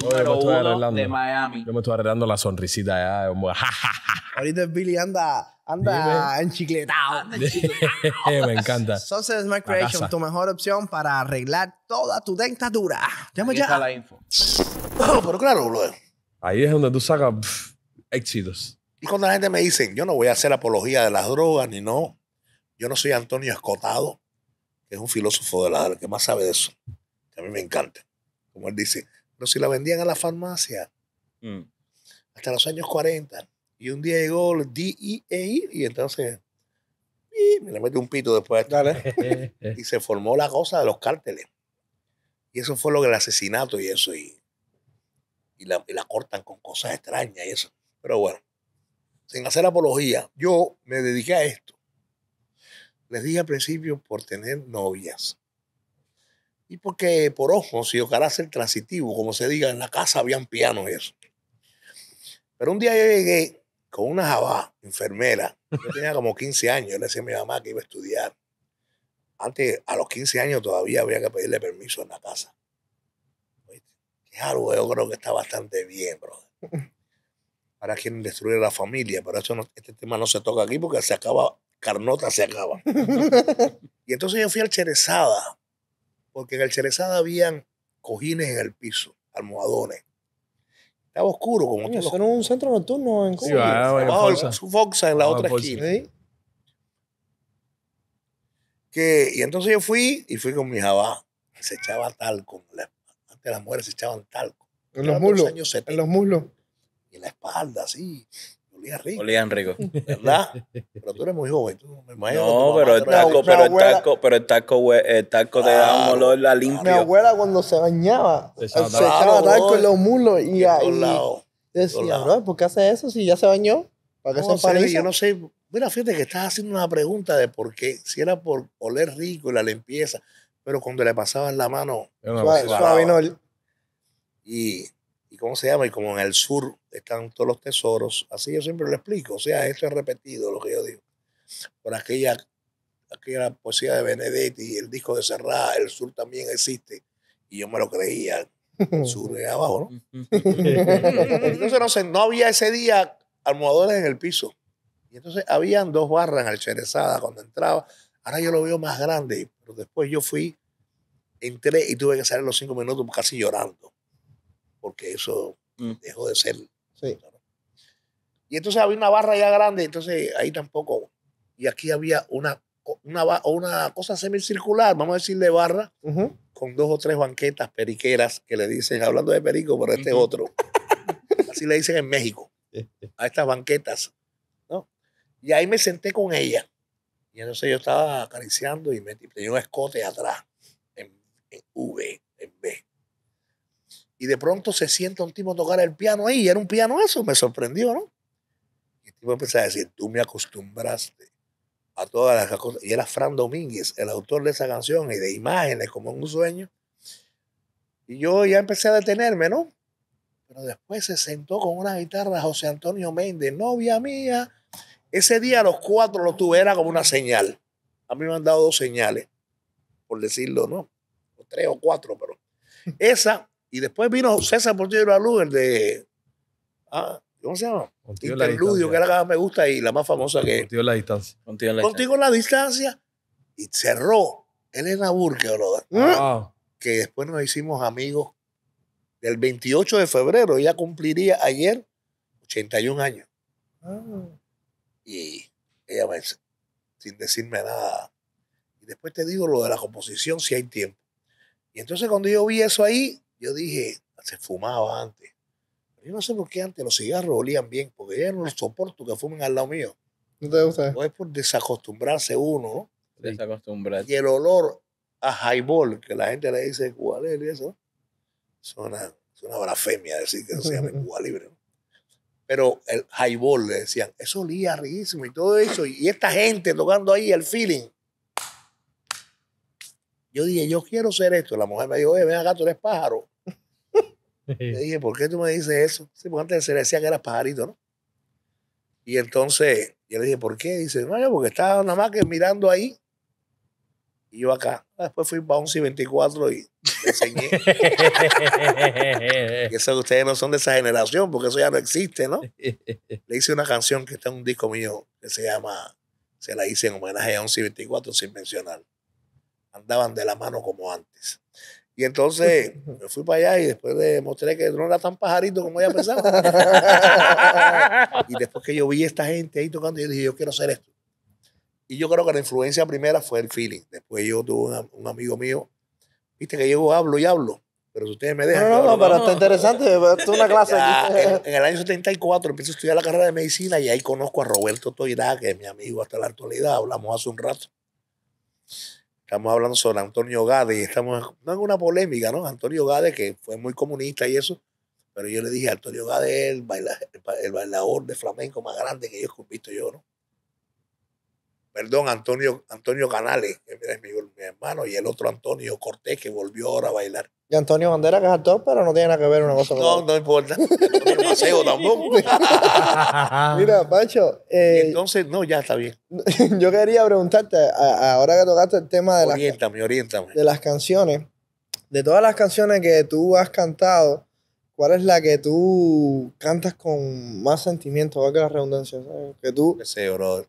pues número de Miami. Yo me estoy arreglando la sonrisita ya. Eh, (laughs) Ahorita Billy anda Anda enchicletado. (laughs) Me encanta. Social Smart Creation, tu mejor opción para arreglar toda tu dentadura. ya. Está la info. pero claro, Ahí es donde tú sacas éxitos. Y cuando la gente me dice, yo no voy a hacer apología de las drogas ni no. Yo no soy Antonio Escotado, que es un filósofo de la que más sabe de eso. Que a mí me encanta. Como él dice, pero si la vendían a la farmacia, mm. hasta los años 40, y un día llegó el i e e y entonces y me le metió un pito después de estar. y se formó la cosa de los cárteles. Y eso fue lo del asesinato y eso. Y, la, cortan con cosas extrañas y eso. Pero bueno, sin hacer apología, yo me dediqué a esto. Les dije al principio por tener novias. Y porque por ojos y o carácter transitivo, como se diga, en la casa habían pianos y eso. Pero un día llegué con una jabá, enfermera. Yo tenía como 15 años, yo le decía a mi mamá que iba a estudiar. Antes, a los 15 años todavía había que pedirle permiso en la casa. Es algo yo creo que está bastante bien, brother. Para quien destruye la familia, pero eso este tema no se toca aquí porque se acaba, Carnota se acaba. y entonces yo fui al Cherezada, porque en el Cherezada habían cojines en el piso, almohadones. Estaba oscuro como todo. Eso era un centro nocturno en Cuba. su Foxa en la otra esquina. Que, y entonces yo fui y fui con mi jabá. Se echaba talco. Antes las mujeres se echaban talco. En los, mulos. en los muslos. Y en la espalda, sí olía rico. Olían rico. (laughs) ¿Verdad? Pero tú eres muy joven. Tú, no, pero el, taco, pero, el taco, pero el taco, el taco te da un la limpio. Mi abuela cuando se bañaba, se, se echaba taco en los mulos y, ahí decía, ¿por qué hace eso si ya se bañó? ¿Para qué se sé, Yo no sé. Mira, fíjate que estás haciendo una pregunta de por qué. Si era por oler rico y la limpieza, pero cuando le pasaban la mano, suave, suave, no. Y y cómo se llama, y como en el sur están todos los tesoros, así yo siempre lo explico, o sea, esto es repetido lo que yo digo. Por aquella, aquella poesía de Benedetti, y el disco de Serra, el sur también existe, y yo me lo creía, el sur de abajo, ¿no? (laughs) entonces no, sé, no había ese día almohadones en el piso, y entonces habían dos barras en Cherezada cuando entraba, ahora yo lo veo más grande, pero después yo fui, entré y tuve que salir los cinco minutos casi llorando porque eso mm. dejó de ser. Y entonces había una barra ya grande, entonces ahí tampoco. Y aquí había una, una, una cosa semicircular, vamos a decirle barra, con dos o tres banquetas periqueras que le dicen, hablando de perico, pero este es otro. (laughs) Así le dicen en México, (laughs) a estas banquetas. ¿no? Y ahí me senté con ella. Y entonces yo estaba acariciando y me tenía un escote atrás, en, en V, en B. Y de pronto se sienta un tipo a tocar el piano ahí, y era un piano eso, me sorprendió, ¿no? Y el tipo empezó a decir, tú me acostumbraste a todas las cosas. Y era Fran Domínguez, el autor de esa canción, y de imágenes como un sueño. Y yo ya empecé a detenerme, ¿no? Pero después se sentó con una guitarra José Antonio Méndez, novia mía. Ese día los cuatro lo tuve, era como una señal. A mí me han dado dos señales, por decirlo, ¿no? O tres o cuatro, pero. Esa y después vino César Portillo de la Luz, el de. Ah, ¿Cómo se llama? Contigo Interludio, que era la que me gusta y la más famosa que. Contigo en la distancia. Contigo en la distancia. Y cerró. Él Burke, brother. Ah. Ah. Que después nos hicimos amigos. Del 28 de febrero, ella cumpliría ayer 81 años. Y ella me dice, sin decirme nada. Y después te digo lo de la composición si hay tiempo. Y entonces cuando yo vi eso ahí, yo dije, se fumaba antes. yo no sé por qué antes los cigarros olían bien, porque ya no los soporto que fumen al lado mío. ¿No te gusta? es por desacostumbrarse uno, Desacostumbrarse. Y el olor a highball, que la gente le dice cuál es eso, es una, blasfemia decir que se llama (laughs) Cuba Libre. Pero el highball le decían, eso olía riquísimo y todo eso, y esta gente tocando ahí el feeling. Yo dije, yo quiero ser esto. La mujer me dijo, oye, ven acá, tú eres pájaro. Le (laughs) dije, ¿por qué tú me dices eso? Sí, porque antes se le decía que era pajarito, ¿no? Y entonces yo le dije, ¿por qué? Dice, no, porque estaba nada más que mirando ahí y yo acá. Después fui para 11 y 24 y enseñé. (laughs) Que eso ustedes no son de esa generación, porque eso ya no existe, ¿no? Le hice una canción que está en un disco mío que se llama, se la hice en homenaje a 11 y sin mencionar. Andaban de la mano como antes. Y entonces (laughs) me fui para allá y después demostré que no era tan pajarito como ella pensaba. (laughs) y después que yo vi a esta gente ahí tocando, yo dije, yo quiero hacer esto. Y yo creo que la influencia primera fue el feeling. Después yo tuve un, amigo mío, viste que yo hablo y hablo, pero si ustedes me dejan... No, no, pero está interesante, es (laughs) una clase. en, en, el año 74 empiezo a estudiar la carrera de medicina y ahí conozco a Roberto Toirá, que es mi amigo hasta la actualidad, hablamos hace un rato. Estamos hablando sobre Antonio Gade y estamos no en una polémica, ¿no? Antonio Gade, que fue muy comunista y eso, pero yo le dije, Antonio Gade es el, bailador de flamenco más grande que yo he visto yo, ¿no? Perdón, Antonio, Antonio Canales, que es mi hermano, y el otro Antonio Cortés, que volvió ahora a bailar. Y Antonio Bandera, que es actor, pero no tiene nada que ver una cosa con No, no importa. No sé. paseo tampoco. (laughs) Mira, Pancho. Eh, entonces, no, ya está bien. (laughs) yo quería preguntarte, ahora que tocaste el tema de las, Oriéntame, de las canciones, de todas las canciones que tú has cantado, ¿cuál es la que tú cantas con más sentimiento? Va que la redundancia, Que tú,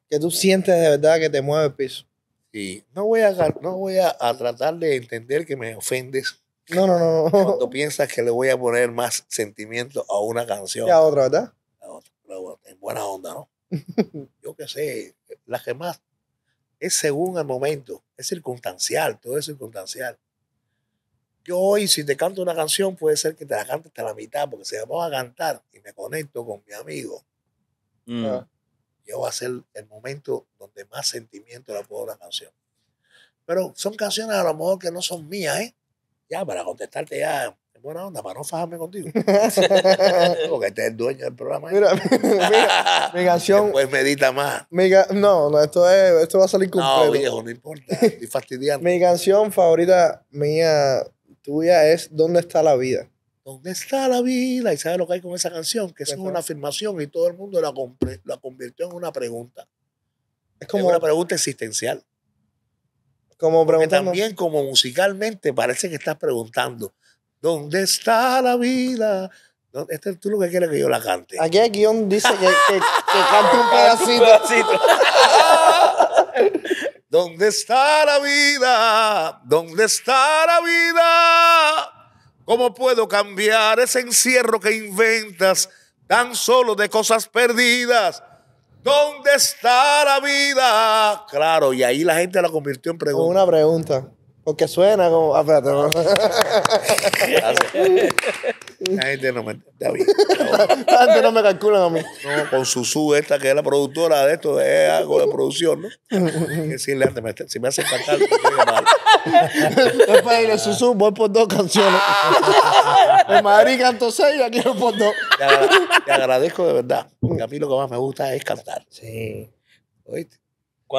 que tú sientes de verdad que te mueve el piso. Sí. No voy, a, no voy a tratar de entender que me ofendes no, no, no. Cuando piensas que le voy a poner más sentimiento a una canción. Y a otra, ¿verdad? A otra. Pero en buena onda, ¿no? (laughs) Yo qué sé, la que más es según el momento, es circunstancial, todo es circunstancial. Yo hoy, si te canto una canción, puede ser que te la cante hasta la mitad, porque si voy a cantar y me conecto con mi amigo, mm. ah. yo va a ser el momento donde más sentimiento le puedo a la canción. Pero son canciones a lo mejor que no son mías, ¿eh? ya, para contestarte ya es buena onda, para no fajarme contigo. (laughs) Porque este es el dueño del programa. Mira, ¿eh? (laughs) mira mi canción. Pues medita más. no, no, esto, es, esto va a salir completo. No, viejo, no importa. Estoy fastidiando. mi canción favorita mía, tuya, es ¿Dónde está la vida? ¿Dónde está la vida? Y sabes lo que hay con esa canción, que es una afirmación y todo el mundo la, convirtió en una pregunta. Es como una pregunta existencial. Como preguntando. también como musicalmente parece que estás preguntando, ¿dónde está la vida? Este es tú lo que quieres que yo la cante. Aquí el guión dice que, que, (laughs) cante un pedacito. (laughs) ¿Dónde está la vida? ¿Dónde está la vida? ¿Cómo puedo cambiar ese encierro que inventas tan solo de cosas perdidas? ¿Dónde está la vida? Claro, y ahí la gente la convirtió en pregunta. Una pregunta. Porque suena como. Ah, espérate, no. (laughs) La gente no me. Está bien. La no me calculan a mí. No, con Susu, esta que es la productora de esto, es algo de producción, ¿no? Decirle antes, si me hace cantar, me mal. Después de Susu, voy por dos canciones. en Madrid canto seis aquí voy por dos. te agradezco de verdad. Porque a mí lo que más me gusta es cantar. Sí. ¿Oíste?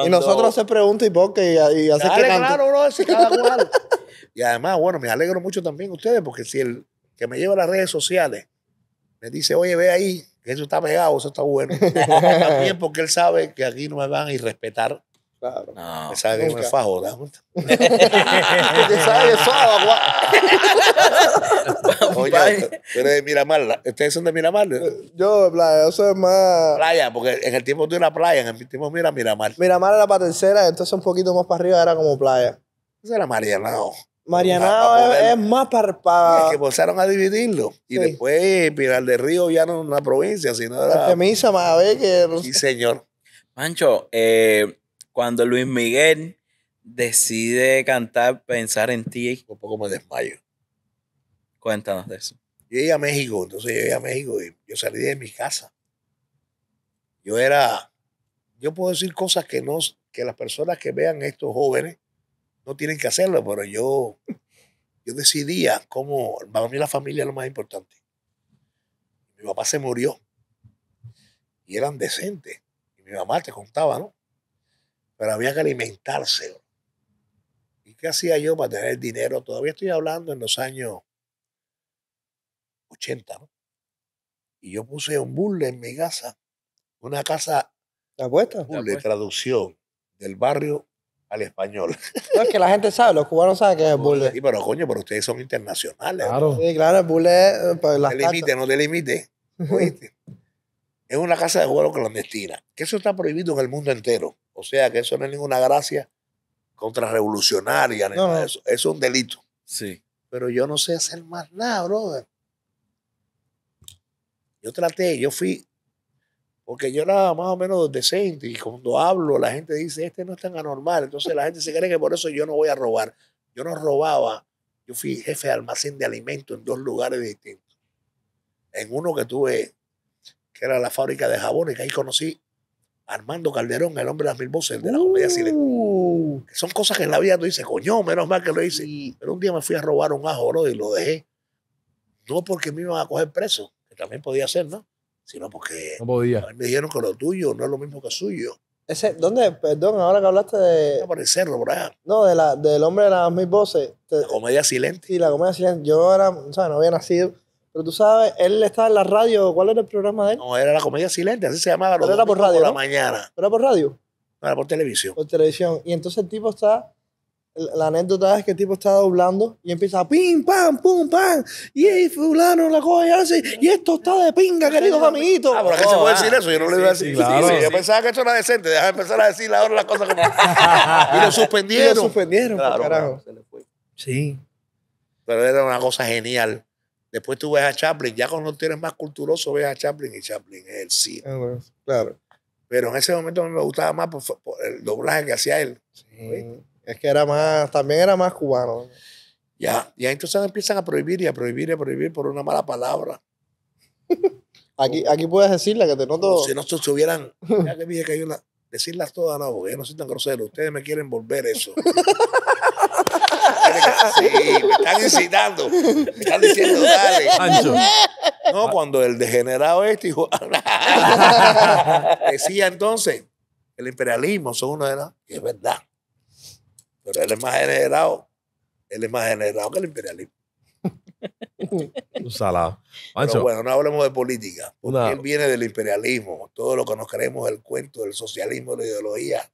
Y nosotros se pregunta y porque y, claro, bro, ese cada cual. (laughs) y además, bueno, me alegro mucho también ustedes, porque si el que me lleva a las redes sociales me dice, oye, ve ahí, que eso está pegado, eso está bueno. (laughs) también porque él sabe que aquí no me van a irrespetar Claro. No. Esa es me fajo, ¿verdad? que (laughs) agua. Oye, (laughs) tú eres de Miramar. ¿Ustedes son de Miramar? Yo de playa, Eso es más. Playa, porque en el tiempo tú eras playa, en el tiempo mira Miramar. Miramar era para tercera, entonces un poquito más para arriba era como playa. Eso era Marianao. Marianao es, más para. Es que empezaron a dividirlo. Y después Pinar del Río ya no era una provincia, sino era. La premisa más a ver que. Sí, señor. Mancho, eh, cuando Luis Miguel decide cantar Pensar en ti. Un poco me desmayo. Cuéntanos de eso. Yo llegué a México, entonces yo llegué a México y yo salí de mi casa. Yo era, yo puedo decir cosas que no, que las personas que vean estos jóvenes no tienen que hacerlo, pero yo, yo decidía cómo, para mí la familia es lo más importante. Mi papá se murió y eran decentes. Y mi mamá te contaba, ¿no? Pero había que alimentarse. ¿Y qué hacía yo para tener dinero? Todavía estoy hablando en los años 80, ¿no? Y yo puse un burle en mi casa, una casa. ¿La puesta? Burle, traducción del barrio al español. (laughs) es que la gente sabe, los cubanos saben que es burle. Sí, pero coño, pero ustedes son internacionales. Claro. Sí, claro, el burle es. Eh, pues, no te limite, no te limite. es una casa de juego clandestina. Que eso está prohibido en el mundo entero. O sea, que eso no es ninguna gracia contrarrevolucionaria ni nada eso. Eso es un delito. Sí. Pero yo no sé hacer más nada, brother. Yo traté, yo fui, porque yo era más o menos decente y cuando hablo la gente dice, este no es tan anormal, entonces la gente se cree que por eso yo no voy a robar. Yo no robaba, yo fui jefe de almacén de alimentos en dos lugares distintos. En uno que tuve, que era la fábrica de jabones, que ahí conocí a Armando Calderón, el hombre de las mil voces, de la comedia uh. que Son cosas que en la vida tú dices, coño, menos mal que lo hice. Pero un día me fui a robar un ajo, y lo dejé. No porque me iban a coger preso, también podía ser, ¿no? Sino porque no podía. me dijeron que lo tuyo no es lo mismo que suyo. Ese, ¿Dónde? Perdón, ahora que hablaste de. No, por No, de la, del hombre de las mil voces. comedia silente. Sí, la comedia silente. Yo era, o no había nacido. Pero tú sabes, él estaba en la radio. ¿Cuál era el programa de él? No, era la comedia silente, así se llamaba. Pero era por radio. Por la mañana. Pero era por radio. No, era por televisión. Por televisión. Y entonces el tipo está la anécdota es que el tipo está doblando y empieza pim, pam, pum, pam. Y ahí fulano la coge y hace. Y esto está de pinga, querido ah, amiguitos. ¿Por ¿qué se puede decir eso? Yo no le iba a decir. Yo pensaba que esto era decente. Deja de empezar a decir ahora las cosas como. y lo suspendieron. Y lo suspendieron, por pues, carajo. Sí. Pero era una cosa genial. Después tú ves a Chaplin, ya cuando tienes más culturoso, ves a Chaplin y Chaplin es el sí. Ah, claro. Pero en ese momento me gustaba más por, el doblaje que hacía él. ¿sí? Es que era más, también era más cubano. Ya, y entonces empiezan a prohibir y a prohibir y a prohibir por una mala palabra. (laughs) aquí, aquí puedes decirle que te noto. si no se hubieran (laughs) ya que dije que hay una. Decirlas todas, no, porque yo no soy tan grosero. Ustedes me quieren volver eso. (laughs) Sí, me están incitando. Me están diciendo, dale. No, cuando el degenerado este ah, decía entonces, el imperialismo son una de las. es verdad. Pero él es más generado, él es más generado que el imperialismo. Un salado. bueno, no hablemos de política. ¿Quién viene del imperialismo. Todo lo que nos creemos el cuento del socialismo, la ideología.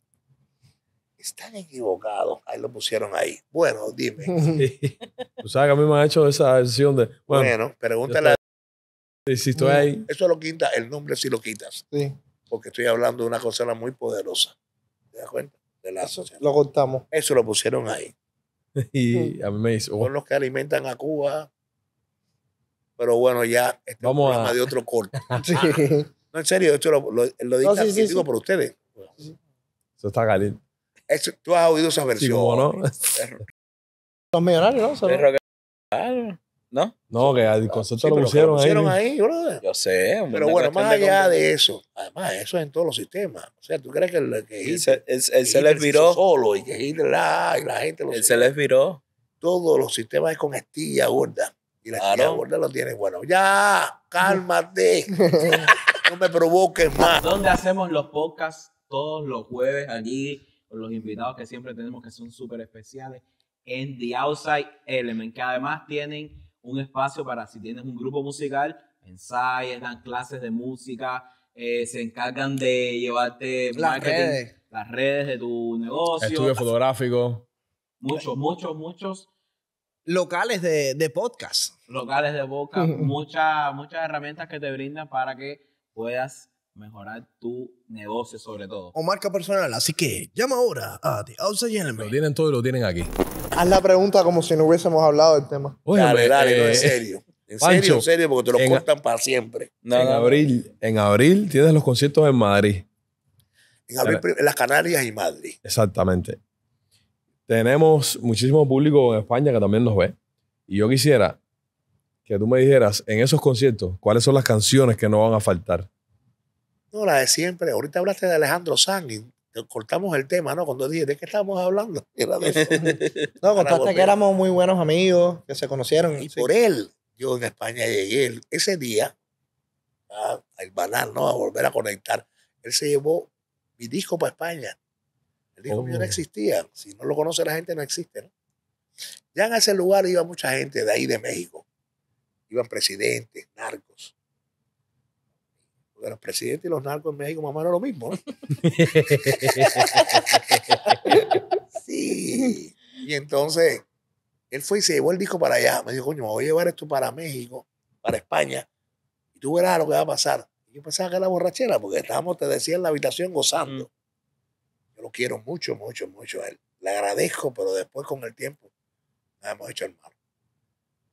Están equivocados. Ahí lo pusieron ahí. Bueno, dime. (laughs) tú sabes que a mí me han hecho esa decisión de, bueno, pregúntale. a- si- estoy ahí, Eso lo quita, el nombre si lo quitas. Porque estoy hablando de una cosa muy poderosa. ¿Te das cuenta? de la Lo contamos. Eso lo pusieron ahí. (laughs) y a mí me hizo. Oh". Son los que alimentan a Cuba. Pero bueno, ya este Vamos programa a... de otro corte. (laughs) No, en serio, esto lo, lo, lo digo por ustedes. Eso está caliente. Eso, Tú has oído esa versión. Sí, (laughs) no? son millonarios, ¿no? ¿No? No, que al concepto lo pusieron, lo ahí. Yo sé. Pero bueno, más allá de, eso, además, eso es en todos los sistemas. O sea, ¿tú crees que, el, que se, les viró? Solo y que Hitler, la, y la gente lo Él se les viró. Todos los sistemas es con estilla gorda. Y la estilla gorda lo tiene Bueno, ya, cálmate. (laughs) no me provoques más. ¿Dónde hacemos los podcasts todos los jueves Allí Con los invitados que siempre tenemos que son súper especiales. En The Outside Element, que además tienen un espacio para si tienes un grupo musical, ensayes, dan clases de música, eh, se encargan de llevarte las marketing, redes. las redes de tu negocio. Estudio fotográfico. Muchos, muchos, muchos. Locales de, de podcast. Locales de podcast. muchas, muchas herramientas que te brindan para que puedas mejorar tu negocio sobre todo. O marca personal. Así que llama ahora a The Lo tienen todo y lo tienen aquí. Haz la pregunta como si no hubiésemos hablado del tema. dale, en eh, serio. En serio, en serio, porque te lo cortan para siempre. en, abril, en abril tienes los conciertos en Madrid. En abril, en las Canarias y Madrid. Exactamente. Tenemos muchísimo público en España que también nos ve. Y yo quisiera que tú me dijeras, en esos conciertos, ¿cuáles son las canciones que no van a faltar? No, la de siempre. Ahorita hablaste de Alejandro Sánchez cortamos el tema, ¿no? Cuando dije, ¿de qué estábamos hablando? (laughs) (laughs) no, contaste que éramos muy buenos amigos, que se conocieron. Y por él, yo en España llegué ese día al banal, ¿no? A volver a conectar. Él se llevó mi disco para España. El disco mío no oh. existía. Si no lo conoce la gente, no existe, ¿no? Ya en ese lugar iba mucha gente de ahí de México. Iban presidentes, narcos. Pero el presidente y los narcos en México más o menos lo mismo, (laughs) sí. Y entonces, él fue y se llevó el disco para allá. Me dijo, coño, me voy a llevar esto para México, para España. Y tú verás lo que va a pasar. Y yo pensaba que era borrachera, porque estábamos, te decía, en la habitación gozando. Yo lo quiero mucho, mucho, mucho a él. Le agradezco, pero después con el tiempo, hemos hecho el mal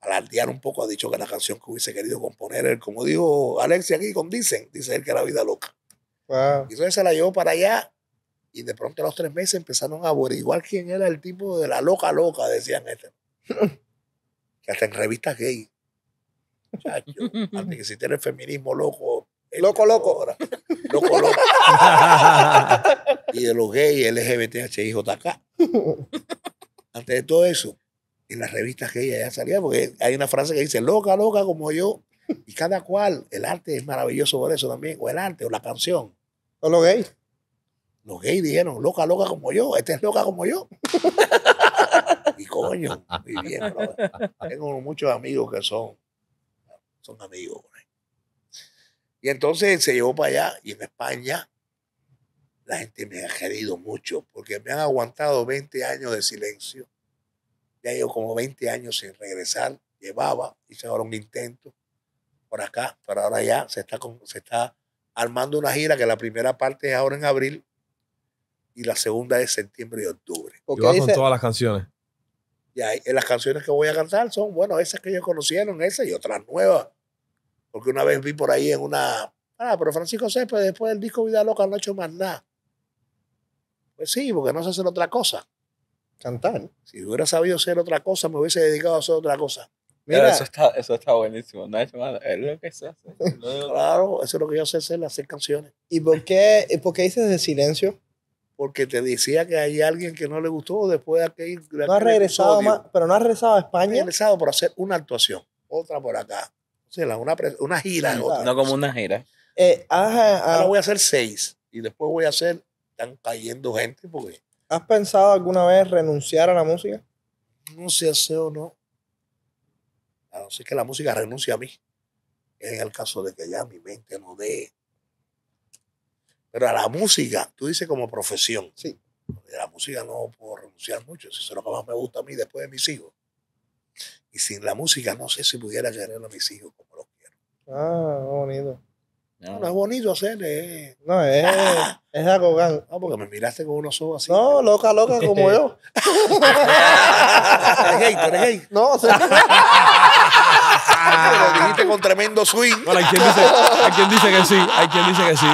alardear un poco, ha dicho que la canción que hubiese querido componer él, como dijo Alexia aquí con Dicen, dice él que era vida loca. Y entonces se la llevó para allá y de pronto a los tres meses empezaron a averiguar quién era el tipo de la loca loca, decían este. (laughs) que hasta en revistas gay. antes que tiene el feminismo loco. loco, loco. Ahora. Loco, loco. (laughs) y de los gays, acá. (laughs) Antes de todo eso, en las revistas que ella ya salía, porque hay una frase que dice, loca, loca como yo. Y cada cual, el arte es maravilloso por eso también, o el arte, o la canción. ¿O los gays? Los gays dijeron, loca, loca como yo, esta es loca como yo. y coño, muy bien. Tengo muchos amigos que son, son amigos. Y entonces se llevó para allá y en España la gente me ha querido mucho porque me han aguantado 20 años de silencio ya llevo como 20 años sin regresar, llevaba, hice ahora un intento por acá, pero ahora ya se está, se está armando una gira que la primera parte es ahora en abril y la segunda es septiembre y octubre. con todas las canciones. Y las canciones que voy a cantar son, bueno, esas que ellos conocieron, esas y otras nuevas. Porque una vez vi por ahí en una. Ah, pero Francisco Céspedes después del disco Vida Loca no ha hecho más nada. Pues sí, porque no se hacen otra cosa cantar. Si hubiera sabido hacer otra cosa, me hubiese dedicado a hacer otra cosa. eso, está, eso está buenísimo. es lo que se hace. claro, eso es lo que yo sé hacer, hacer canciones. ¿Y por qué, por qué dices de silencio? Porque te decía que hay alguien que no le gustó después de aquel. no ha regresado pero no ha regresado a España. Ha regresado por hacer una actuación, otra por acá. O una, una gira. No como una gira. Eh, Ahora ah. voy a hacer seis y después voy a hacer. Están cayendo gente porque ¿Has pensado alguna vez renunciar a la música? No sé si o no. A no ser que la música renuncie a mí. En el caso de que ya mi mente no dé. Pero a la música, tú dices como profesión. Sí. De la música no puedo renunciar mucho. Eso es lo que más me gusta a mí después de mis hijos. Y sin la música no sé si pudiera querer a mis hijos como los quiero. Ah, bonito. No, no es bonito hacer. Eh. No, es, (laughs) es No, porque me miraste con unos ojos así. No, loca, loca, como (laughs) yo. ¿Eres gay? No, o sea, (laughs) Ah. Lo dijiste con tremendo swing. hay quien dice, que sí, hay quien dice que sí.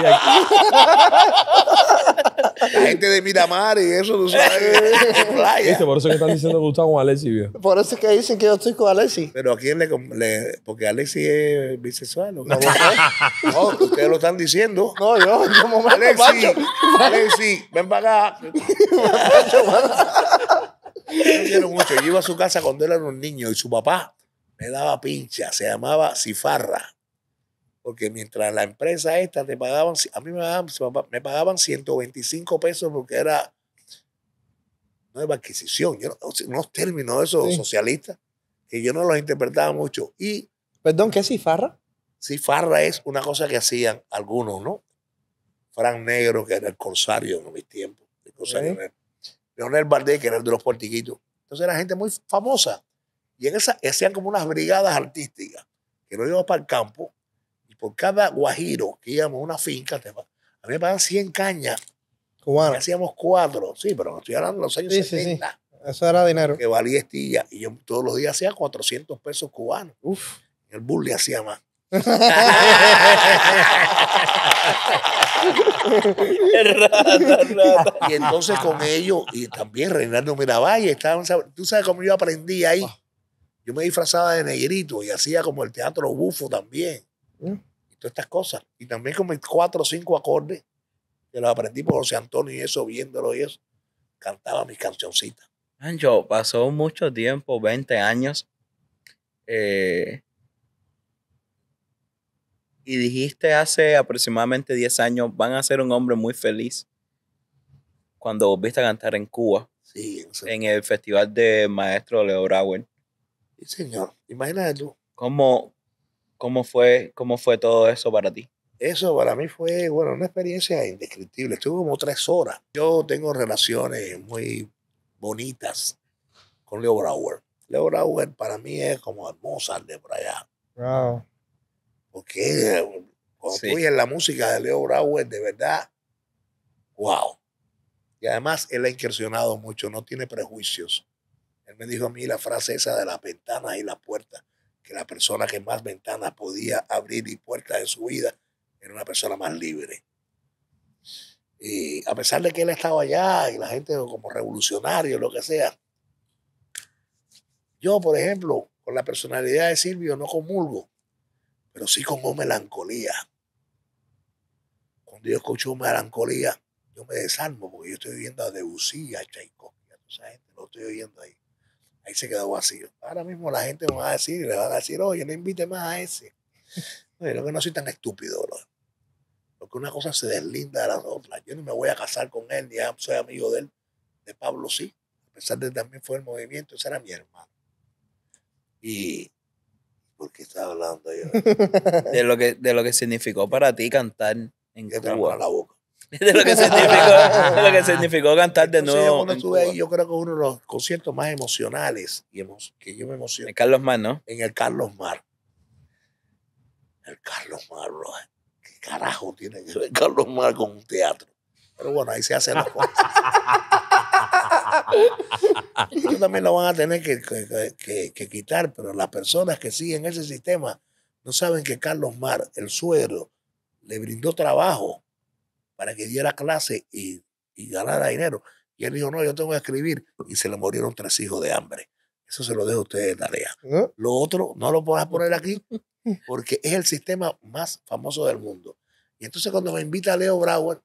La gente de Miramar y eso, tú sabes. (laughs) ¿Viste? Por eso que están diciendo que estás con Alexi, vio. Por eso es que dicen que yo estoy con Alexi. Pero a quién le, le porque Alexi es bisexual. No, no, ustedes lo están diciendo. No, yo, en un Alexi, Alexi, ven para acá. (laughs) Yo quiero mucho. Yo iba a su casa cuando él era un niño y su papá me daba pincha, se llamaba cifarra. Porque mientras la empresa esta te pagaban, a mí me pagaban, me pagaban 125 pesos porque era nueva adquisición. no, unos términos esos socialistas que yo no los interpretaba mucho. Y, Perdón, ¿qué es cifarra? Cifarra es una cosa que hacían algunos, ¿no? Fran Negro, que era el corsario en mis tiempos. Leonel Valdés, que era el de los portiquitos. Entonces era gente muy famosa. Y en esa hacían como unas brigadas artísticas que lo íbamos para el campo y por cada guajiro que íbamos a una finca, te, a mí me pagaban 100 cañas. Cubanas. Hacíamos cuatro, sí, pero estoy hablando de los años 70. Eso era dinero. Que valía estilla. Y yo todos los días hacía 400 pesos cubanos. Uf. El bull hacía más. (laughs) Y entonces con ellos, y también Reinaldo Miravalle, tú sabes cómo yo aprendí ahí. Ah. Yo me disfrazaba de negrito y hacía como el teatro bufo también. Mm. Y todas estas cosas. Y también como mis cuatro o cinco acordes, que los aprendí por José Antonio y eso, viéndolo y eso, cantaba mis cancioncitas. Ancho, pasó mucho tiempo, 20 años, eh, y dijiste hace aproximadamente 10 años, van a ser un hombre muy feliz cuando volviste a cantar en Cuba. Sí, en el festival de maestro Leo Brauer. Sí, señor. Imagínate tú. ¿Cómo, fue, ¿Cómo fue todo eso para ti? Eso para mí fue, bueno, una experiencia indescriptible. Estuve como tres horas. Yo tengo relaciones muy bonitas con Leo Brauer. Leo Brower para mí es como hermosa de por allá. Wow. Porque cuando tú en la música de Leo Brower, de verdad, wow. Y además él ha incursionado mucho, no tiene prejuicios. Él me dijo a mí la frase esa de las ventanas y las puertas, que la persona que más ventanas podía abrir y puertas en su vida era una persona más libre. Y a pesar de que él estaba allá y la gente como revolucionario, lo que sea, yo, por ejemplo, con la personalidad de Silvio no comulgo, pero sí como melancolía. Cuando yo escucho melancolía, yo me desarmo porque yo estoy viendo a Debussy, a Tchaikovsky, a toda esa gente, lo estoy oyendo ahí ahí se quedó vacío. Ahora mismo la gente me va a decir, le va a decir, oye, no invite más a ese. No, (laughs) que no soy tan estúpido, bro. Porque una cosa se deslinda de la otra. Yo no me voy a casar con él, ni soy amigo de él. De Pablo sí, a pesar de que también fue el movimiento, ese era mi hermano. Y ¿por qué estaba hablando yo? (laughs) de lo que de lo que significó para ti cantar en Cuba. La (laughs) de lo que significó, cantar de nuevo. Yo, estuve ahí, yo creo que uno de los conciertos más emocionales que yo me emocioné. En Carlos Mar, ¿no? En el Carlos Mar. El Carlos Mar, ¿Qué carajo tiene que ver Carlos Mar con un teatro? Pero bueno, ahí se hace la cosas. (laughs) Ellos también lo van a tener que, que, quitar, pero las personas que siguen ese sistema no saben que Carlos Mar, el suegro, le brindó trabajo para que diera clase y, ganara dinero. Y él dijo, no, yo tengo que escribir. Y se le murieron tres hijos de hambre. Eso se lo dejo a ustedes de tarea. Lo otro no lo puedo poner aquí (laughs) porque es el sistema más famoso del mundo. Y entonces cuando me invita Leo Brauer,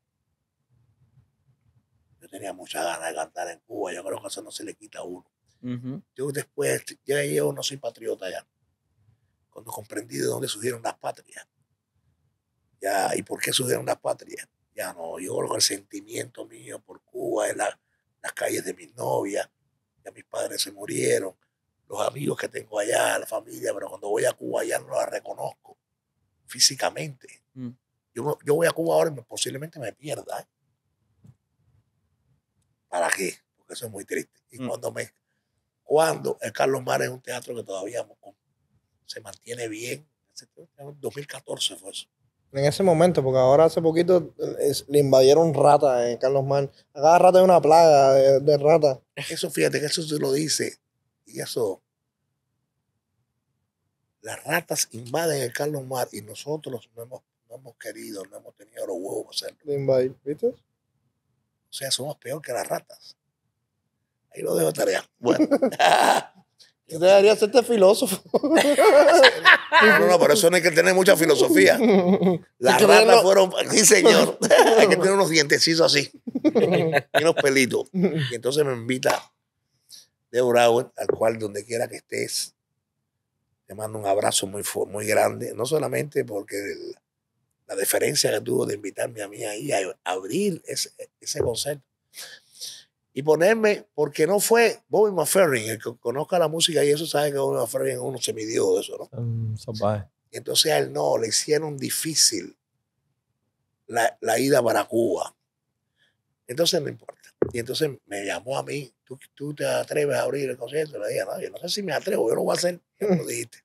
yo tenía muchas ganas de cantar en Cuba. Yo creo que eso no se le quita a uno. Yo después, ya yo no soy patriota ya. Cuando comprendí de dónde surgieron las patrias. Ya, y por qué surgieron las patrias. Ya no, yo el sentimiento mío por Cuba es las calles de mis novias, ya mis padres se murieron, los amigos que tengo allá, la familia, pero cuando voy a Cuba ya no la reconozco físicamente. Mm. Yo, yo, voy a Cuba ahora y posiblemente me pierda. ¿eh? ¿Para qué? Porque eso es muy triste. Y mm. cuando me. Cuando el Carlos Mar es un teatro que todavía se mantiene bien. 2014 fue eso. En ese momento, porque ahora hace poquito le invadieron ratas en eh, Carlos Mar. cada rata es una plaga de, de ratas. Eso, fíjate que eso se lo dice. Y eso. Las ratas invaden el Carlos Mar y nosotros no hemos, querido, no hemos tenido los huevos hacerlo. ¿viste? O sea, somos peor que las ratas. Ahí lo dejo tarea. Bueno. (laughs) Debería serte filósofo. no, no, pero eso no hay que tener mucha filosofía. Las ratas fueron. Sí, señor. (laughs) hay que tener unos dientecitos así. y unos pelitos. Y entonces me invita Deborah al cual donde quiera que estés. Te mando un abrazo muy, muy grande. No solamente porque la deferencia que tuvo de invitarme a mí ahí a abrir ese, ese concepto, y ponerme, porque no fue Bobby McFerrin, el que conozca la música y eso sabe que Bobby McFerrin es uno se de eso, ¿no? Entonces a él no, le hicieron difícil la, ida para Cuba. Entonces no importa. Y entonces me llamó a mí, ¿Tú, tú te atreves a abrir el concierto? Le dije, no, yo no sé si me atrevo, yo lo voy a hacer, lo (laughs) dijiste.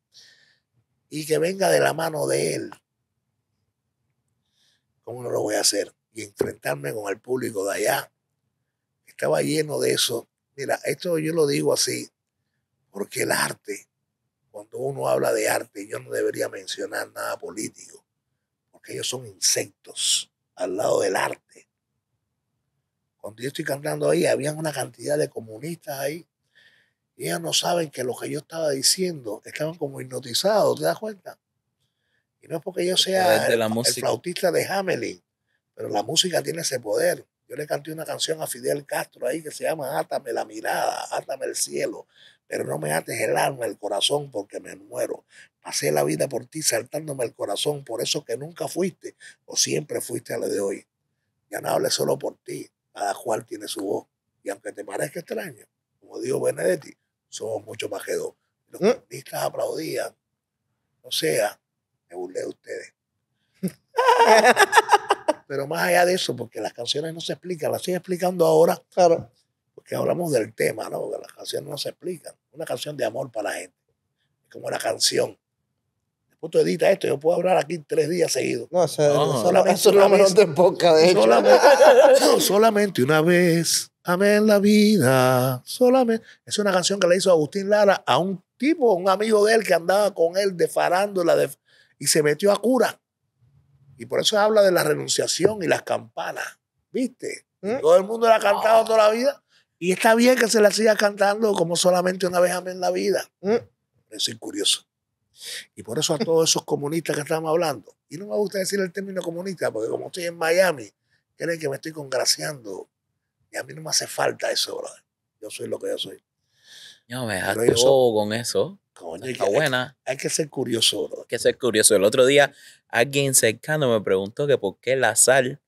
Y que venga de la mano de él. ¿Cómo no lo voy a hacer? Y enfrentarme con el público de allá estaba lleno de eso. Mira, esto yo lo digo así, porque el arte, cuando uno habla de arte, yo no debería mencionar nada político, porque ellos son insectos al lado del arte. Cuando yo estoy cantando ahí, había una cantidad de comunistas ahí, y ellos no saben que lo que yo estaba diciendo, estaban como hipnotizados, ¿te das cuenta? Y no es porque yo sea el, flautista de Hamelin, pero la música tiene ese poder. Yo le canté una canción a Fidel Castro ahí que se llama Átame la mirada, átame el cielo, pero no me ates el alma, el corazón, porque me muero. Pasé la vida por ti saltándome el corazón, por eso que nunca fuiste o siempre fuiste a la de hoy. Ya no hablé solo por ti, cada cual tiene su voz. Y aunque te parezca extraño, como dijo Benedetti, somos mucho más que dos. Los ¿Eh? comunistas aplaudían. O sea, me burlé de ustedes. (laughs) Pero más allá de eso, porque las canciones no se explican, las estoy explicando ahora, claro, porque hablamos del tema, ¿no? las canciones no se explican. Una canción de amor para la gente, como una canción. Después tú editas esto, yo puedo hablar aquí tres días seguidos. No, solamente eso es lo de poca, de hecho. Solamente, (laughs) no, solamente una vez amén la vida. Solamente. Es una canción que le hizo Agustín Lara a un tipo, un amigo de él que andaba con él de farándula y se metió a cura. Y por eso habla de la renunciación y las campanas, ¿viste? ¿Mm? Todo el mundo la ha cantado ah. toda la vida. Y está bien que se la siga cantando como solamente una vez a mí en la vida. ¿Mm? Eso es curioso. Y por eso a todos esos comunistas que estamos hablando, y no me gusta decir el término comunista, porque como estoy en Miami, creen que me estoy congraciando. Y a mí no me hace falta eso, brother. Yo soy lo que yo soy. No me dejaste con eso hay, que ser curioso, Hay que ser curioso. El otro día alguien cercano me preguntó que por qué la sal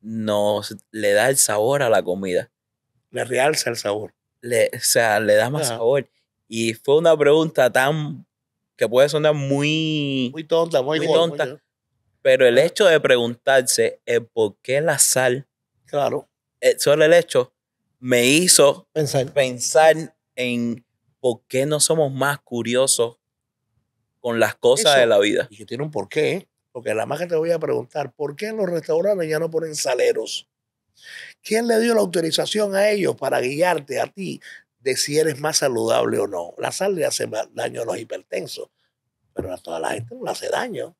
no le da el sabor a la comida. Le realza el sabor. o sea, le da más sabor. Y fue una pregunta tan que puede sonar muy... Muy tonta, muy, tonta. pero el hecho de preguntarse por qué la sal... Claro. Eh, solo el hecho me hizo pensar en ¿por qué no somos más curiosos con las cosas de la vida? Y que tiene un porqué, ¿eh? porque la más que te voy a preguntar, ¿por qué en los restaurantes ya no ponen saleros? ¿Quién le dio la autorización a ellos para guiarte a ti de si eres más saludable o no? La sal le hace daño a los hipertensos, pero a toda la gente no le hace daño.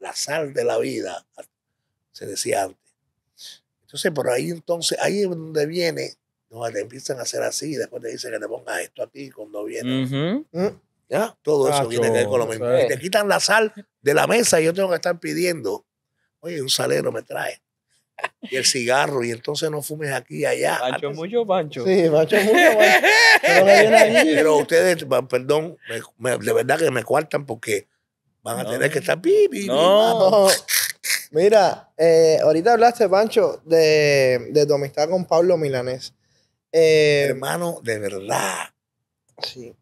La sal de la vida, se decía antes. Entonces, por ahí entonces, ahí es donde viene no, te empiezan a hacer así, después te dicen que te pongas esto aquí cuando vienes. Mm, ¿Ya? Todo eso tiene que ver con lo mismo. te quitan la sal de la mesa y yo tengo que estar pidiendo. Oye, un salero me trae. Y el cigarro, y entonces no fumes aquí y allá. Pancho mucho, Pancho. Sí, Pancho mucho, (laughs) Pero, ustedes, perdón, de verdad que me cuartan porque van a tener que estar pipi Mira, eh, ahorita hablaste, Pancho, de, de tu amistad con Pablo Milanés. Eh, hermano de verdad. Sí.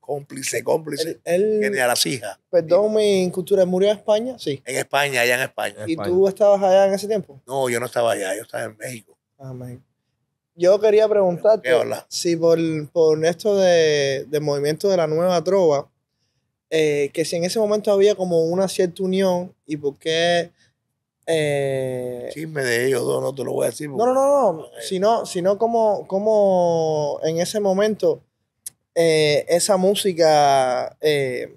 Cómplice, cómplice. Él, la a las Perdón mi cultura ¿murió en España? Sí. En España, allá en España. ¿Y tú estabas allá en ese tiempo? No, yo no estaba allá, yo estaba en México. amén ah, Yo quería preguntarte si por, por esto del movimiento de la nueva trova, eh, que si en ese momento había como una cierta unión y por qué eh, chisme de ellos dos, no te lo voy a decir. No, no, no, no. Eh. Sino, sino como, como en ese momento eh, esa música. es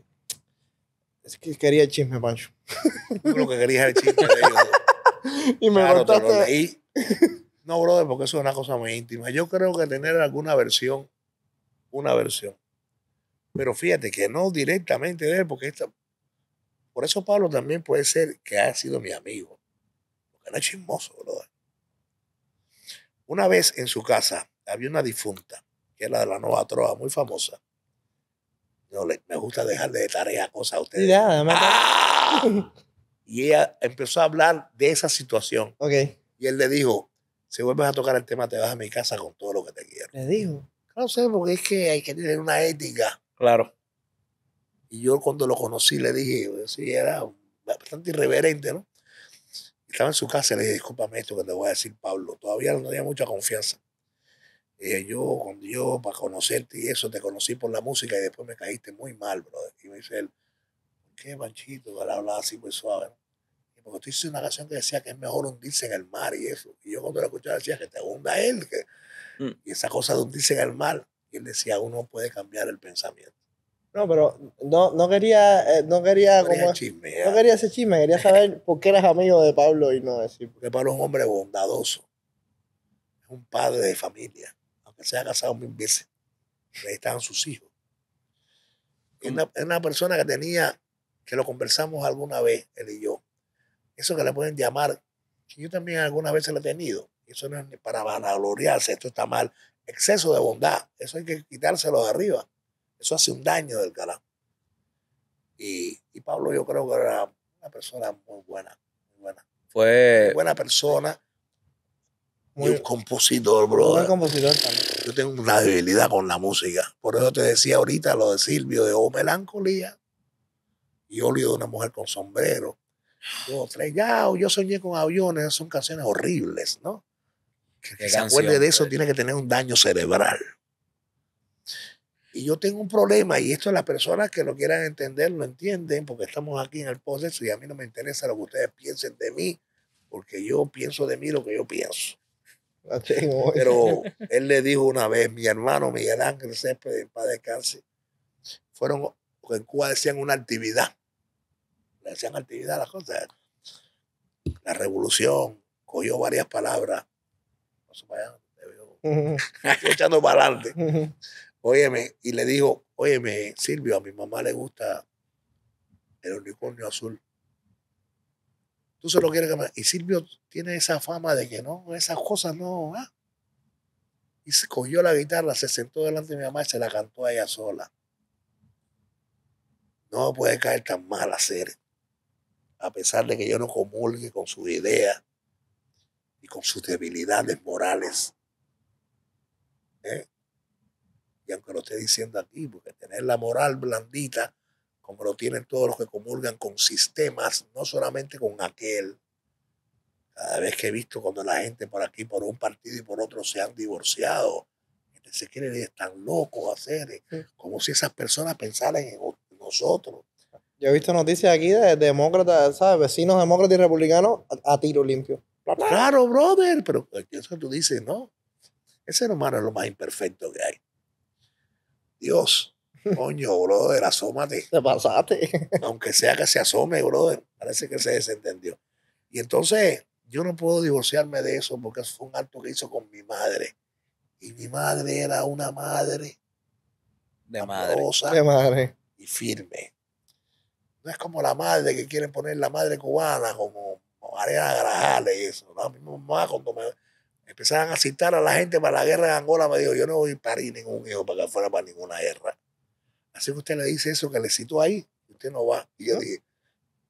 que quería el chisme, Pancho. lo que quería era el chisme de ellos. (laughs) y me No, brother, porque eso es una cosa muy íntima. Yo creo que tener alguna versión, una versión. Pero fíjate que no directamente de él, porque esta, por eso Pablo también puede ser que ha sido mi amigo. Era chismoso, Una vez en su casa había una difunta, que era de la Nueva Trova, muy famosa. No, le, me gusta dejar de tarea cosas a ustedes. ¡Ah! Y ella empezó a hablar de esa situación. Okay. Y él le dijo, si vuelves a tocar el tema, te vas a mi casa con todo lo que te quiero. Le dijo. Claro, sé, porque es que hay que tener una ética. Claro. Y yo cuando lo conocí le dije, sí, era bastante irreverente, ¿no? estaba en su casa y le dije, discúlpame esto que te voy a decir, Pablo. Todavía no tenía mucha confianza. yo, con Dios, para conocerte y eso, te conocí por la música y después me caíste muy mal, brother. Y me dice él, ¿por qué, que Él hablaba así, muy suave. Y porque tú hiciste una canción que decía que es mejor hundirse en el mar y eso. Y yo cuando la escuchaba decía que te hunda él. Mm. Y esa cosa de hundirse en el mar. Y él decía, uno puede cambiar el pensamiento. No, pero no, no quería, eh, no quería, quería, como, no quería ese chisme, quería saber por qué eras amigo de Pablo y no decir. Porque Pablo es un hombre bondadoso, es un padre de familia, aunque se haya casado mil veces, ahí estaban sus hijos. Es una, persona que tenía, que lo conversamos alguna vez, él y yo, eso que le pueden llamar, que yo también alguna vez se lo he tenido, eso no es para vanagloriarse, esto está mal, exceso de bondad, eso hay que quitárselo de arriba eso hace un daño del carajo. Y, Pablo yo creo que era una persona muy buena, muy buena. Fue... buena persona. Muy un compositor, bro. Muy compositor también. Yo tengo una debilidad con la música. Por eso te decía ahorita lo de Silvio, de O oh, Melancolía y Olio de una mujer con sombrero. Yo, yo soñé con aviones, son canciones horribles, ¿no? que se acuerde de eso, tiene que tener un daño cerebral y yo tengo un problema, y esto las personas que lo quieran entender lo entienden, porque estamos aquí en el proceso y a mí no me interesa lo que ustedes piensen de mí, porque yo pienso de mí lo que yo pienso. Ah, (laughs) Pero él le dijo una vez, mi hermano Miguel Ángel Césped, en paz fueron, en Cuba decían una actividad, le decían actividad a las cosas. La revolución cogió varias palabras, no echando para adelante. Óyeme, y le dijo, óyeme, Silvio, a mi mamá le gusta el unicornio azul. Tú se lo quieres que Y Silvio tiene esa fama de que no, esas cosas no. ¿ah? Y se cogió la guitarra, se sentó delante de mi mamá y se la cantó a ella sola. No puede caer tan mal hacer, a pesar de que yo no comulgue con sus ideas y con sus debilidades morales. ¿Eh? y aunque lo esté diciendo aquí, porque tener la moral blandita, como lo tienen todos los que comulgan con sistemas, no solamente con aquel. Cada vez que he visto cuando la gente por aquí, por un partido y por otro, se han divorciado, se quieren están locos hacer, eh, como si esas personas pensaran en nosotros. Yo he visto noticias aquí de demócratas, ¿sabes? Vecinos demócratas y republicanos a, tiro limpio. Claro, brother, pero eh, eso tú dices, no. Ese ser humano es lo más imperfecto que hay. Dios, coño, brother, asómate. Te pasaste. Aunque sea que se asome, brother. Parece que se desentendió. Y entonces, yo no puedo divorciarme de eso porque eso fue un acto que hizo con mi madre. Y mi madre era una madre. De madre. De madre. Y firme. No es como la madre que quieren poner la madre cubana, como Mariana Grajales eso. No, mi mamá cuando me Empezaban a citar a la gente para la guerra de Angola. Me dijo, yo no voy a parir ningún hijo para que fuera para ninguna guerra. Así que usted le dice eso que le citó ahí, usted no va. Y yo ah. dije,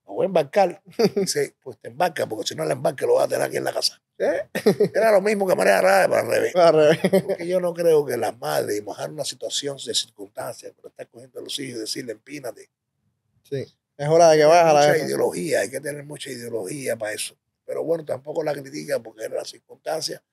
me voy a embarcar. Dice, pues te embarca, porque si no la embarca lo vas a tener aquí en la casa. ¿Eh? Era lo mismo que María Rada para al revés. Porque yo no creo que las madres mojar una situación de circunstancias, pero estar cogiendo a los hijos y decirle, empínate. Sí, es hora de que bajes a la. Mucha ideología, hay que tener mucha ideología para eso. Pero bueno, tampoco la critica porque era la circunstancia.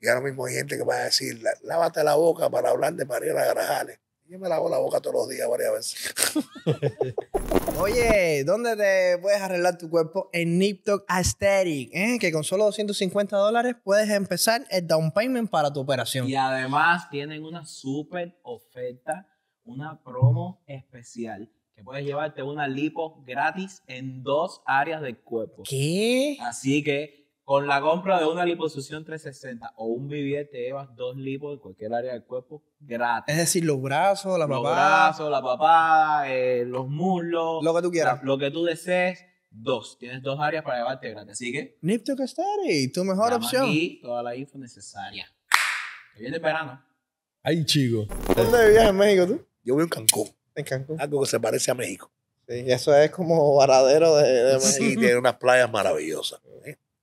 Y ahora mismo hay gente que va a decir, lávate la boca para hablar de Mariela Garajales. Yo me lavo la boca todos los días varias veces. (laughs) Oye, ¿dónde te puedes arreglar tu cuerpo? En Niptoc Aesthetic, ¿eh? que con solo 250 dólares puedes empezar el down payment para tu operación. Y además tienen una super oferta, una promo especial que puedes llevarte una lipo gratis en dos áreas del cuerpo. ¿Qué? Así que con la compra de una liposucción 360 o un vivier te llevas dos lipos en cualquier área del cuerpo gratis. Es decir, los brazos, la papada. Los brazos, la papada, eh, los muslos. Lo que tú quieras. lo que tú desees. Dos, tienes dos áreas para llevarte gratis. Así que. Nipto y tu mejor opción. Y toda la info necesaria. Que viene el verano. Ay, chico. ¿Dónde vivías en México tú? Yo voy a Cancún. En Cancún. Algo que se parece a México. Sí, eso es como Varadero de, México. Sí, tiene unas playas maravillosas.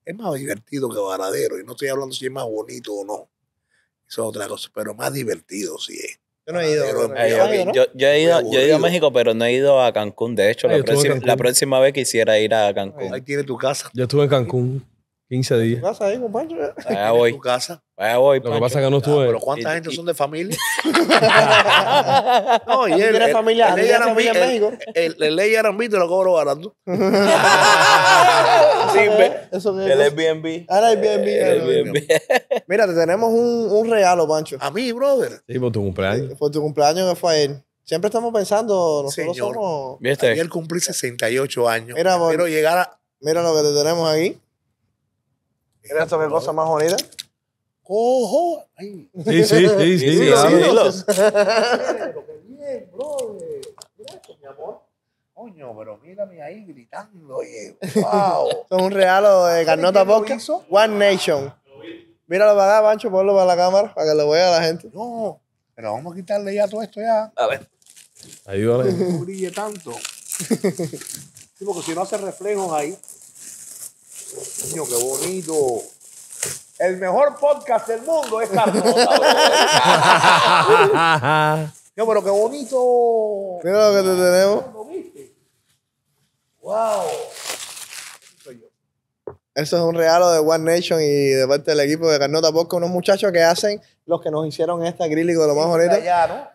Es más divertido que Varadero. Y no estoy hablando si es más bonito o no. Eso es otra cosa. Pero más divertido sí es. Yo no he ido. Yo, he ido, a México, pero no he ido a Cancún. De hecho, la, la próxima vez quisiera ir a Cancún. Ahí tiene tu casa. Yo estuve en Cancún. 15 días. ¿Qué pasa ahí, compadre? Allá voy. ¿Tu casa? Allá voy. Lo que pasa es que no estuve. Ah, pero ¿cuánta gente son de familia? (laughs) no, y él. ¿Tienes familia? El, en México? Eh, el, el, el te lo cobro barato. (laughs) sí, Eso El Airbnb. Ahora El Airbnb. Eh, Mira, te tenemos un, un regalo, Pancho. A mí, brother. Sí, por tu cumpleaños. Por tu cumpleaños que fue a él. Siempre estamos pensando, nosotros Señor, somos. él este. cumplí 68 años. Mira, Quiero llegar a. Mira lo que te tenemos aquí. ¿Quieres saber cosas más bonitas? Cojo. Sí, sí, sí, sí. sí, sí, sí los... Ah. (laughs) bien, bro. Gracias, mi amor. Coño, pero mírame ahí gritando, oye. Wow. (laughs) Son un regalo de Carnota Boca. One Nation. Míralo para acá, Pancho, ponlo para la cámara, para que lo vea la gente. No, pero vamos a quitarle ya todo esto ya. A ver. Ayúdame. No brille tanto. (laughs) Sí, porque si no hace reflejos ahí. Niño, qué bonito. El mejor podcast del mundo es Carlos. (laughs) pero qué bonito. Mira lo que te tenemos. ¡Wow! Eso es un regalo de One Nation y de parte del equipo de Carnota Con unos muchachos que hacen los que nos hicieron este acrílico de lo más bonito.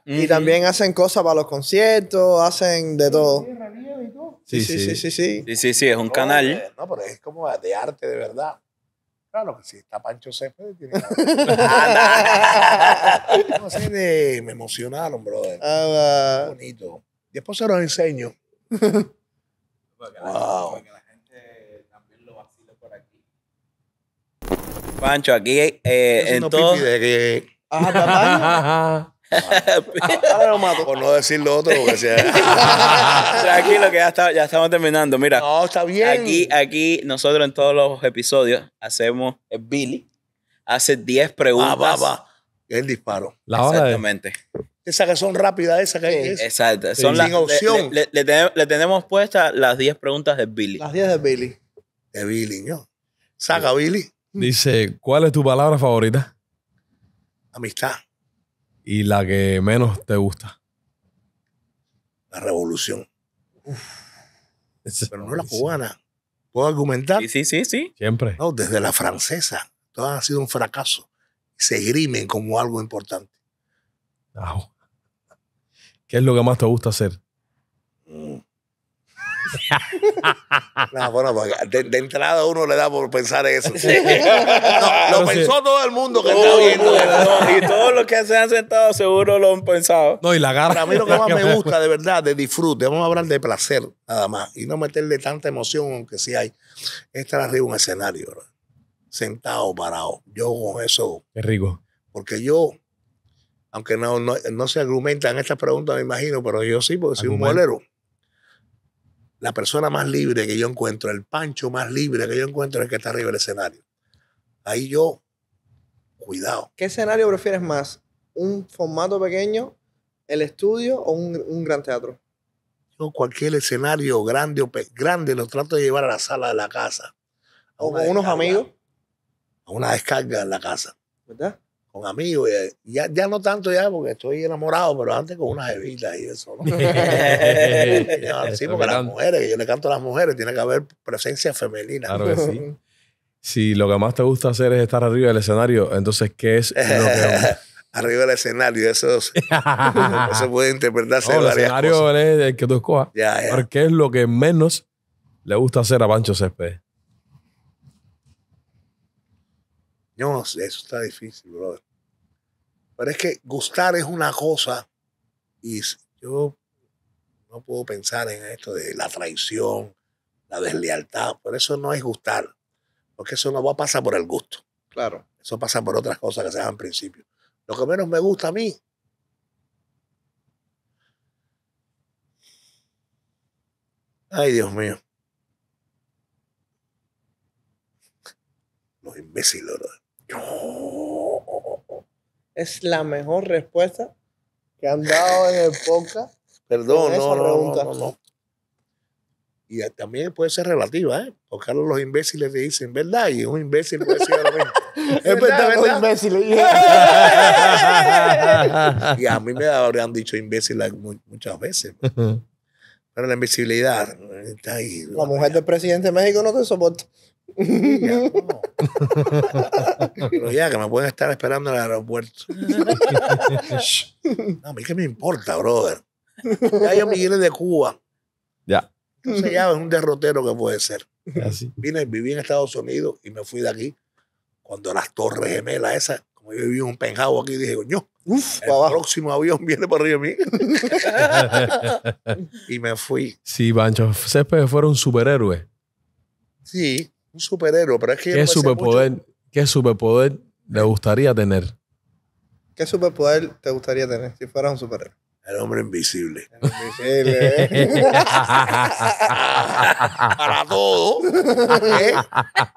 Y también hacen cosas para los conciertos, hacen de todo. Sí, sí, sí, sí. Sí, sí, sí, sí es un canal. Eh, no, pero es como de arte de verdad. Claro que sí, está Pancho Cepeda. (laughs) me emocionaron, brother. Ah, bonito. después se los enseño. wow. Pancho, aquí eh, en todo... Ah, Ajá, (laughs) Por no decir lo otro, porque sea. (laughs) Tranquilo, que ya, estamos terminando. Mira. Aquí, aquí nosotros en todos los episodios hacemos. Billy hace 10 preguntas. El disparo. Exactamente. Esas que son rápidas, esas que Es. Exacto. Son opción. Le, tenemos puestas las 10 preguntas de Billy. Las 10 de Billy. De Billy, ¿no? Saca, Billy. Dice, ¿cuál es tu palabra favorita? Amistad y la que menos te gusta? La revolución. Pero no la cubana. ¿Puedo argumentar? Sí, sí, sí, Siempre. No, desde la francesa. todo ha sido un fracaso. Se grimen como algo importante. ¿Qué es lo que más te gusta hacer? Mm. (laughs) de, entrada uno le da por pensar eso. lo pensó todo el mundo que está y todos los que se han sentado seguro lo han pensado. No, y Para mí lo que más (laughs) me gusta de verdad, de disfrute, vamos a hablar de placer nada más y no meterle tanta emoción, aunque si hay, estar arriba un escenario, sentado, parado. Yo con eso. es rico. Porque yo aunque no, no, se argumentan estas preguntas, me imagino, pero yo sí, porque soy un bolero la persona más libre que yo encuentro, el pancho más libre que yo encuentro es el que está arriba del escenario. Ahí yo, cuidado. ¿Qué escenario prefieres más? ¿Un formato pequeño, el estudio o un, gran teatro? Yo cualquier escenario grande o grande lo trato de llevar a la sala de la casa. ¿O con unos amigos? A una descarga en la casa. ¿Verdad? con amigos, y ya, ya, no tanto ya porque estoy enamorado, pero antes con unas jevita y eso, ¿no? (laughs) sí, porque las mujeres, yo le canto a las mujeres, tiene que haber presencia femenina. Claro que sí. (laughs) Si lo que más te gusta hacer es estar arriba del escenario, entonces, ¿qué es lo que (laughs) arriba del escenario. Eso, eso puede interpretarse no, de varias El escenario el que tú escojas. Porque es lo que menos le gusta hacer a Pancho Céspedes. No, eso está difícil, brother. Pero es que gustar es una cosa y yo no puedo pensar en esto de la traición, la deslealtad. Por eso no es gustar, porque eso no va a pasar por el gusto. Claro. Eso pasa por otras cosas que se dan en principio. Lo que menos me gusta a mí. Ay, Dios mío. Los imbéciles, brother. Es la mejor respuesta que han dado en el podcast. Perdón, no, no, no, Y también puede ser relativa, ¿eh? Porque los imbéciles le dicen, ¿verdad? Y un imbécil puede decir lo (laughs) es verdad, imbécil. (laughs) y a mí me habrían dicho imbécil muchas veces. (laughs) Pero la invisibilidad eh, está ahí. La mujer del presidente de México no te soporta. (laughs) Ya, que me pueden estar esperando en el aeropuerto. (laughs) no, a mí que me importa, brother. Ya yo me vine de Cuba. Ya. Entonces ya es un derrotero que puede ser. Vine, viví en Estados Unidos y me fui de aquí. Cuando las torres gemelas esas, como yo viví un penjado aquí, dije, coño, el próximo avión viene por arriba de mí. y me fui. Sí, Bancho Céspedes fueron superhéroes. superhéroe. Sí. Un superhéroe, pero es que... ¿Qué, superpoder, ¿Qué superpoder le gustaría tener? ¿Qué superpoder te gustaría tener si fueras un superhéroe? El hombre invisible. El invisible, ¿eh? (laughs) Para todo. ¿eh?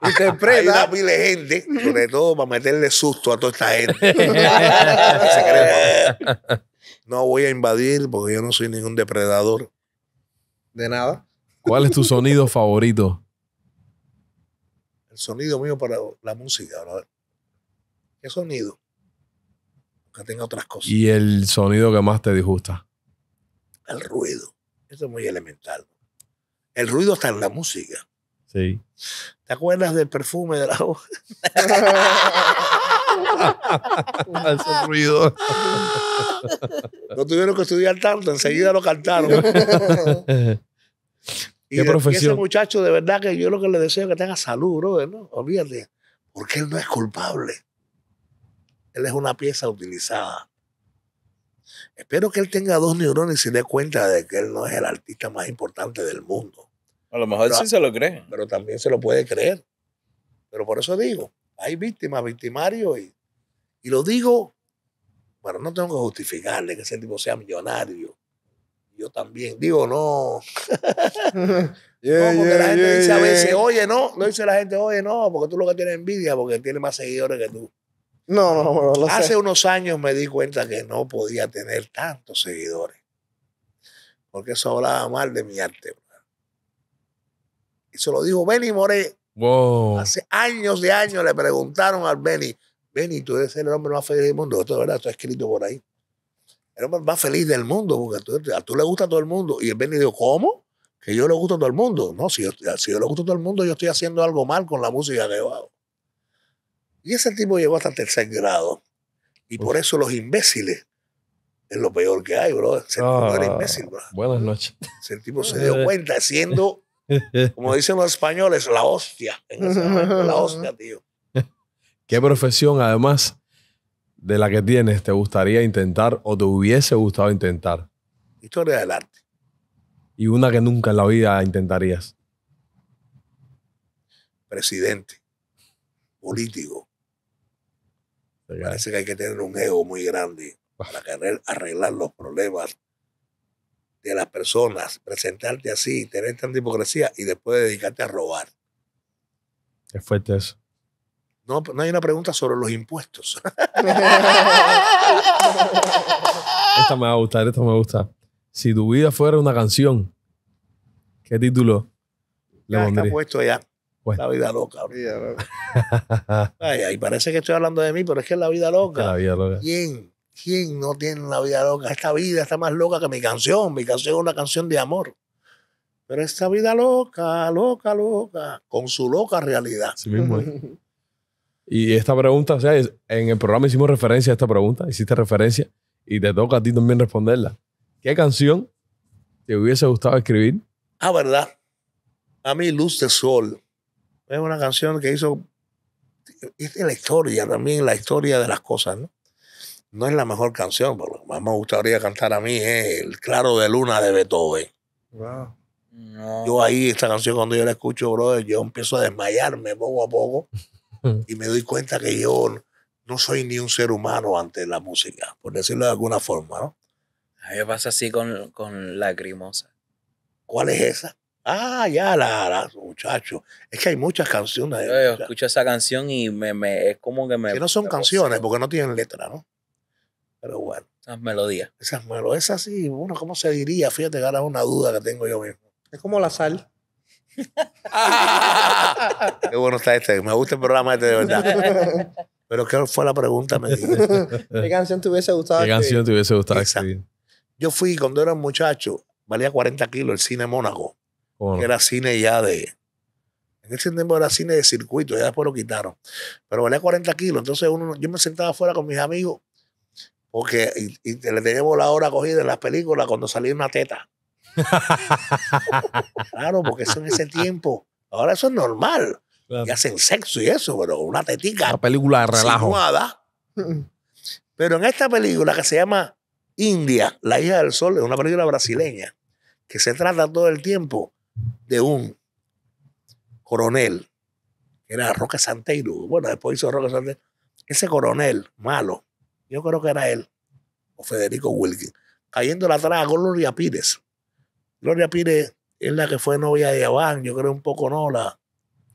Interpreta. Hay una pile gente, sobre todo para meterle susto a toda esta gente. (laughs) no voy a invadir porque yo no soy ningún depredador. De nada. ¿Cuál es tu sonido favorito? el sonido mío para la música. ¿Qué sonido? Que tenga otras cosas. ¿Y el sonido que más te disgusta? El ruido. Eso es muy elemental. El ruido está en la música. Sí. ¿Te acuerdas del perfume de la hoja? El ruido. No tuvieron que estudiar tanto, enseguida lo cantaron. (laughs) Y, ese muchacho, de verdad que yo lo que le deseo es que tenga salud, bro, Olvídate. Porque él no es culpable. Él es una pieza utilizada. Espero que él tenga dos neuronas y se dé cuenta de que él no es el artista más importante del mundo. A lo mejor sí se lo cree. Pero también se lo puede creer. Pero por eso digo, hay víctimas, victimarios. Y, y lo digo, bueno, no tengo que justificarle que ese tipo sea millonario yo también. Digo, no. (laughs) no porque la gente dice a veces, oye, no. No dice la gente, oye, no, porque tú lo que tienes envidia, porque tiene más seguidores que tú. No, no, no. Hace unos años me di cuenta que no podía tener tantos seguidores. Porque eso hablaba mal de mi arte. Y se lo dijo Benny More Wow. Hace años y años le preguntaron al Benny, Benny, tú eres el hombre más feliz del mundo. Esto es verdad, está escrito por ahí el más feliz del mundo, porque tú, a tú le gusta a todo el mundo. Y él venía y ¿cómo? Que yo le gusto a todo el mundo. No, si yo, si le gusto a todo el mundo, yo estoy haciendo algo mal con la música de yo Y ese tipo llegó hasta tercer grado. Y por eso los imbéciles es lo peor que hay, bro. Ese tipo era ah, imbécil, bro. Buenas noches. Ese tipo se dio (laughs) cuenta siendo, como dicen los españoles, la hostia. la hostia, tío. (laughs) Qué profesión, además de la que tienes te gustaría intentar o te hubiese gustado intentar? Historia del arte. Y una que nunca en la vida intentarías. Presidente, político. Parece que hay que tener un ego muy grande para querer arreglar los problemas de las personas, presentarte así, tener tanta hipocresía y después dedicarte a robar. Es fuerte eso. No, no hay una pregunta sobre los impuestos. (laughs) esta me va a gustar, esta me gusta. Si tu vida fuera una canción, ¿qué título Está puesto ya. Pues. La vida loca. (laughs) ay, ay, parece que estoy hablando de mí, pero es que es la vida loca. la vida loca. ¿Quién? ¿Quién no tiene la vida loca? Esta vida está más loca que mi canción. Mi canción es una canción de amor. Pero esta vida loca, loca, loca, con su loca realidad. Sí mismo. (laughs) Y esta pregunta, o sea, en el programa hicimos referencia a esta pregunta, hiciste referencia y te toca a ti también responderla. ¿Qué canción te hubiese gustado escribir? Ah, verdad. A mí, Luz de Sol. Es una canción que hizo. Es de la historia también, la historia de las cosas, ¿no? No es la mejor canción, pero lo que más me gustaría cantar a mí es El Claro de Luna de Beethoven. Wow. Yo ahí, esta canción, cuando yo la escucho, brother, yo empiezo a desmayarme poco a poco. Mm. y me doy cuenta que yo no soy ni un ser humano ante la música, por decirlo de alguna forma, ¿no? A mí me pasa así con, con Lacrimosa. ¿Cuál es esa? Ah, ya, la, la muchachos. Es que hay muchas canciones. Yo, escucho esa canción y me, me, es como que me. Que no son canciones, porque no tienen letra, ¿no? Pero bueno. Esas melodías. Esas melodías, así sí, bueno, ¿cómo se diría? Fíjate ahora es una duda que tengo yo mismo. Es como la sal. (laughs) Qué bueno está este. Me gusta el programa este de verdad. Pero ¿qué fue la pregunta? ¿Qué canción te hubiese gustado? ¿Qué canción te hubiese gustado? Yo fui cuando era muchacho, valía 40 kilos el cine Mónaco. Que era cine ya de. En ese tiempo era cine de circuito, ya después lo quitaron. Pero valía 40 kilos. Entonces uno, yo me sentaba afuera con mis amigos porque y, le teníamos la hora cogida en las películas cuando salía una teta. (laughs) claro, porque eso en ese tiempo. Ahora eso es normal. que Y hacen sexo y eso, pero una tetica. Una película de relajo. Pero en esta película que se llama India, la hija del sol, es una película brasileña que se trata todo el tiempo de un coronel, que era Roque Santeiro. Bueno, después hizo Roque Santeiro. Ese coronel malo, yo creo que era él, o Federico Wilkin, cayendo la a Gloria Pires. Gloria Pires es la que fue novia de Aván, yo creo un poco no, la...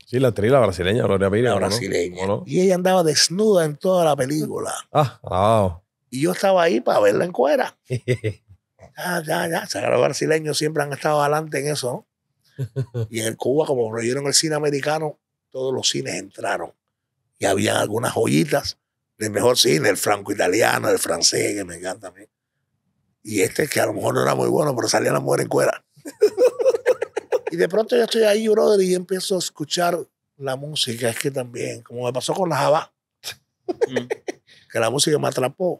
Sí, la actriz, la brasileña, Gloria Pires. La brasileña. Y ella andaba desnuda en toda la película. Ah, wow. Y yo estaba ahí para verla en cuera. (laughs) ya, ya, ya. los brasileños siempre han estado adelante en eso, (laughs) Y en Cuba, como prohibieron el cine americano, todos los cines entraron. Y había algunas joyitas del mejor cine, el franco-italiano, el francés, que me encanta a mí. Y este que a lo mejor no era muy bueno, pero salía la mujer en cuera. (laughs) y de pronto yo estoy ahí, brother, y empiezo a escuchar la música. Es que también, como me pasó con la Java, mm. (laughs) que la música me atrapó.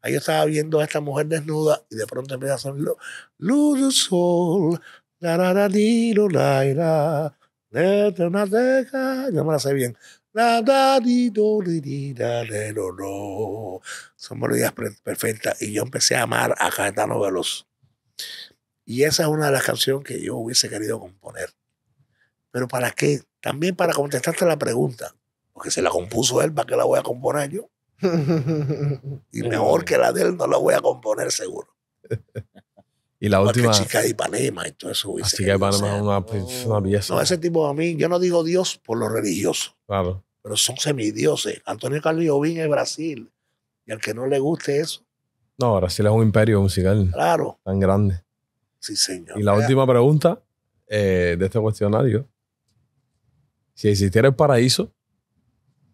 Ahí yo estaba viendo a esta mujer desnuda y de pronto empieza a sonar Luz sol, la la la la la Yo me la sé bien. Son melodías perfectas. Y yo empecé a amar a Caetano Veloz. Y esa es una de las canciones que yo hubiese querido componer. Pero ¿para qué? También para contestarte la pregunta. Porque se la compuso él, ¿para que la voy a componer yo? (laughs) Y mejor que la de él no la voy a componer seguro. (laughs) Y la última. Chica de Ipanema y todo eso. La chica de Ipanema es una, belleza. No, ese tipo a mí, yo no digo Dios por lo religioso. Claro. Pero son semidioses. Antonio Carlos Jovín es Brasil. Y al que no le guste eso. No, Brasil es un imperio musical. Claro. Tan grande. Sí, señor. Y la última pregunta eh, de este cuestionario. Si existiera el paraíso.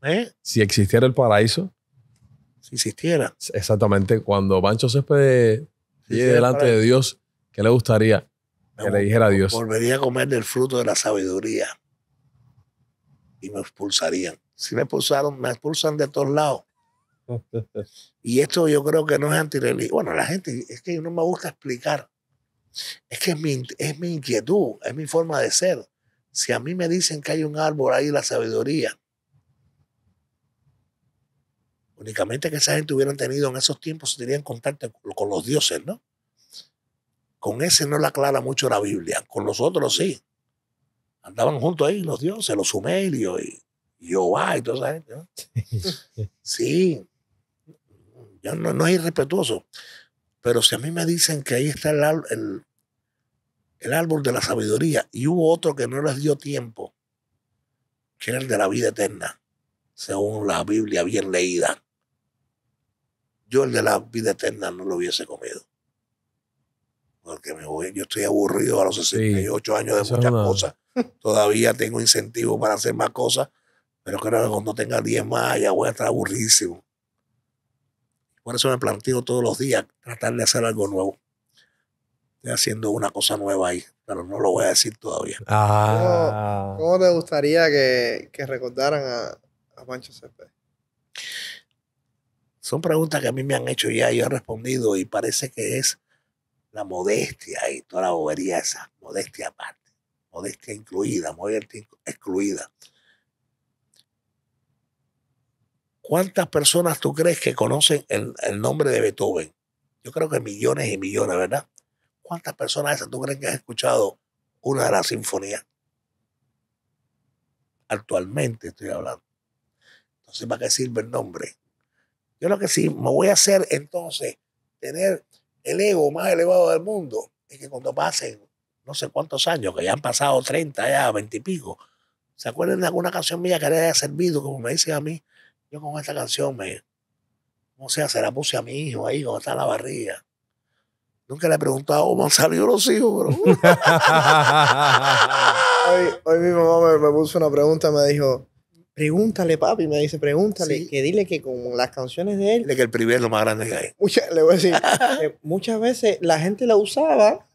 ¿Eh? Si existiera el paraíso. Si existiera. Exactamente. Cuando Pancho Céspedes Sí, delante de Dios, ¿qué le gustaría que le dijera a Dios? Volvería a comer del fruto de la sabiduría y me expulsarían. Si me expulsaron, me expulsan de todos lados. (laughs) y esto yo creo que no es antirreligioso. Bueno, la gente, es que no me gusta explicar. Es que es mi, es mi inquietud, es mi forma de ser. Si a mí me dicen que hay un árbol ahí, la sabiduría, Únicamente que esa gente hubieran tenido en esos tiempos, tenían contacto con los dioses, ¿no? Con ese no la aclara mucho la Biblia, con los otros sí. Andaban juntos ahí los dioses, los sumerios y Jehová y toda esa gente, ¿no? (laughs) Sí, no, no es irrespetuoso. Pero si a mí me dicen que ahí está el, el, árbol de la sabiduría y hubo otro que no les dio tiempo, que era el de la vida eterna, según la Biblia bien leída, yo el de la vida eterna no lo hubiese comido. Porque me voy, yo estoy aburrido a los 68 años de muchas cosas. Todavía tengo incentivo para hacer más cosas, pero creo que cuando tenga 10 más ya voy a estar aburridísimo. Por eso me planteo todos los días tratar de hacer algo nuevo. Estoy haciendo una cosa nueva ahí, pero no lo voy a decir todavía. Ah. ¿Cómo, te gustaría que, recordaran a, a Pancho Cepeda? Son preguntas que a mí me han hecho ya, yo he respondido y parece que es la modestia y toda la bobería esa, modestia aparte, modestia incluida, modestia excluida. ¿Cuántas personas tú crees que conocen el, el nombre de Beethoven? Yo creo que millones y millones, ¿verdad? ¿Cuántas personas esas tú crees que has escuchado una de las sinfonías? Actualmente estoy hablando. Entonces, ¿para qué sirve el nombre? Yo lo que sí me voy a hacer entonces tener el ego más elevado del mundo es que cuando pasen no sé cuántos años, que ya han pasado 30, ya 20 y pico, ¿se acuerdan de alguna canción mía que le haya servido? Como me dicen a mí, yo con esta canción me, no sea se la puse a mi hijo ahí cuando está la barriga. Nunca le he preguntado cómo han salido los hijos, bro. (laughs) hoy, mi mamá me puso una pregunta, me dijo, Pregúntale, papi, me dice, pregúntale, que dile que con las canciones de él... Dile que el primer es lo más grande que hay. (laughs) le voy a decir, (laughs) muchas veces la gente la usaba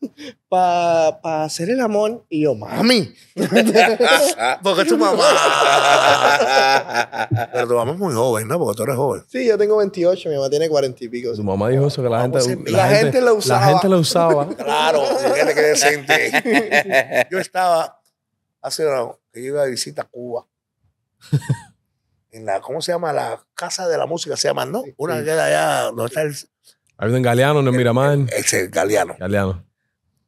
para hacer el amor y yo, mami. (laughs) porque es tu mamá. Pero tu mamá es muy joven, ¿no? Porque tú eres joven. Sí, yo tengo 28, mi mamá tiene 40 y pico. Tu mamá dijo eso, que la, gente, la, la gente, la usaba. La gente la usaba. claro, fíjate que decente. yo estaba hace que yo iba a visita a Cuba (laughs) en la, ¿cómo se llama? La Casa de la Música se llama, ¿no? Una que queda allá donde está el... Hay un Galeano, en el Miramar. Es el Galeano. Galeano.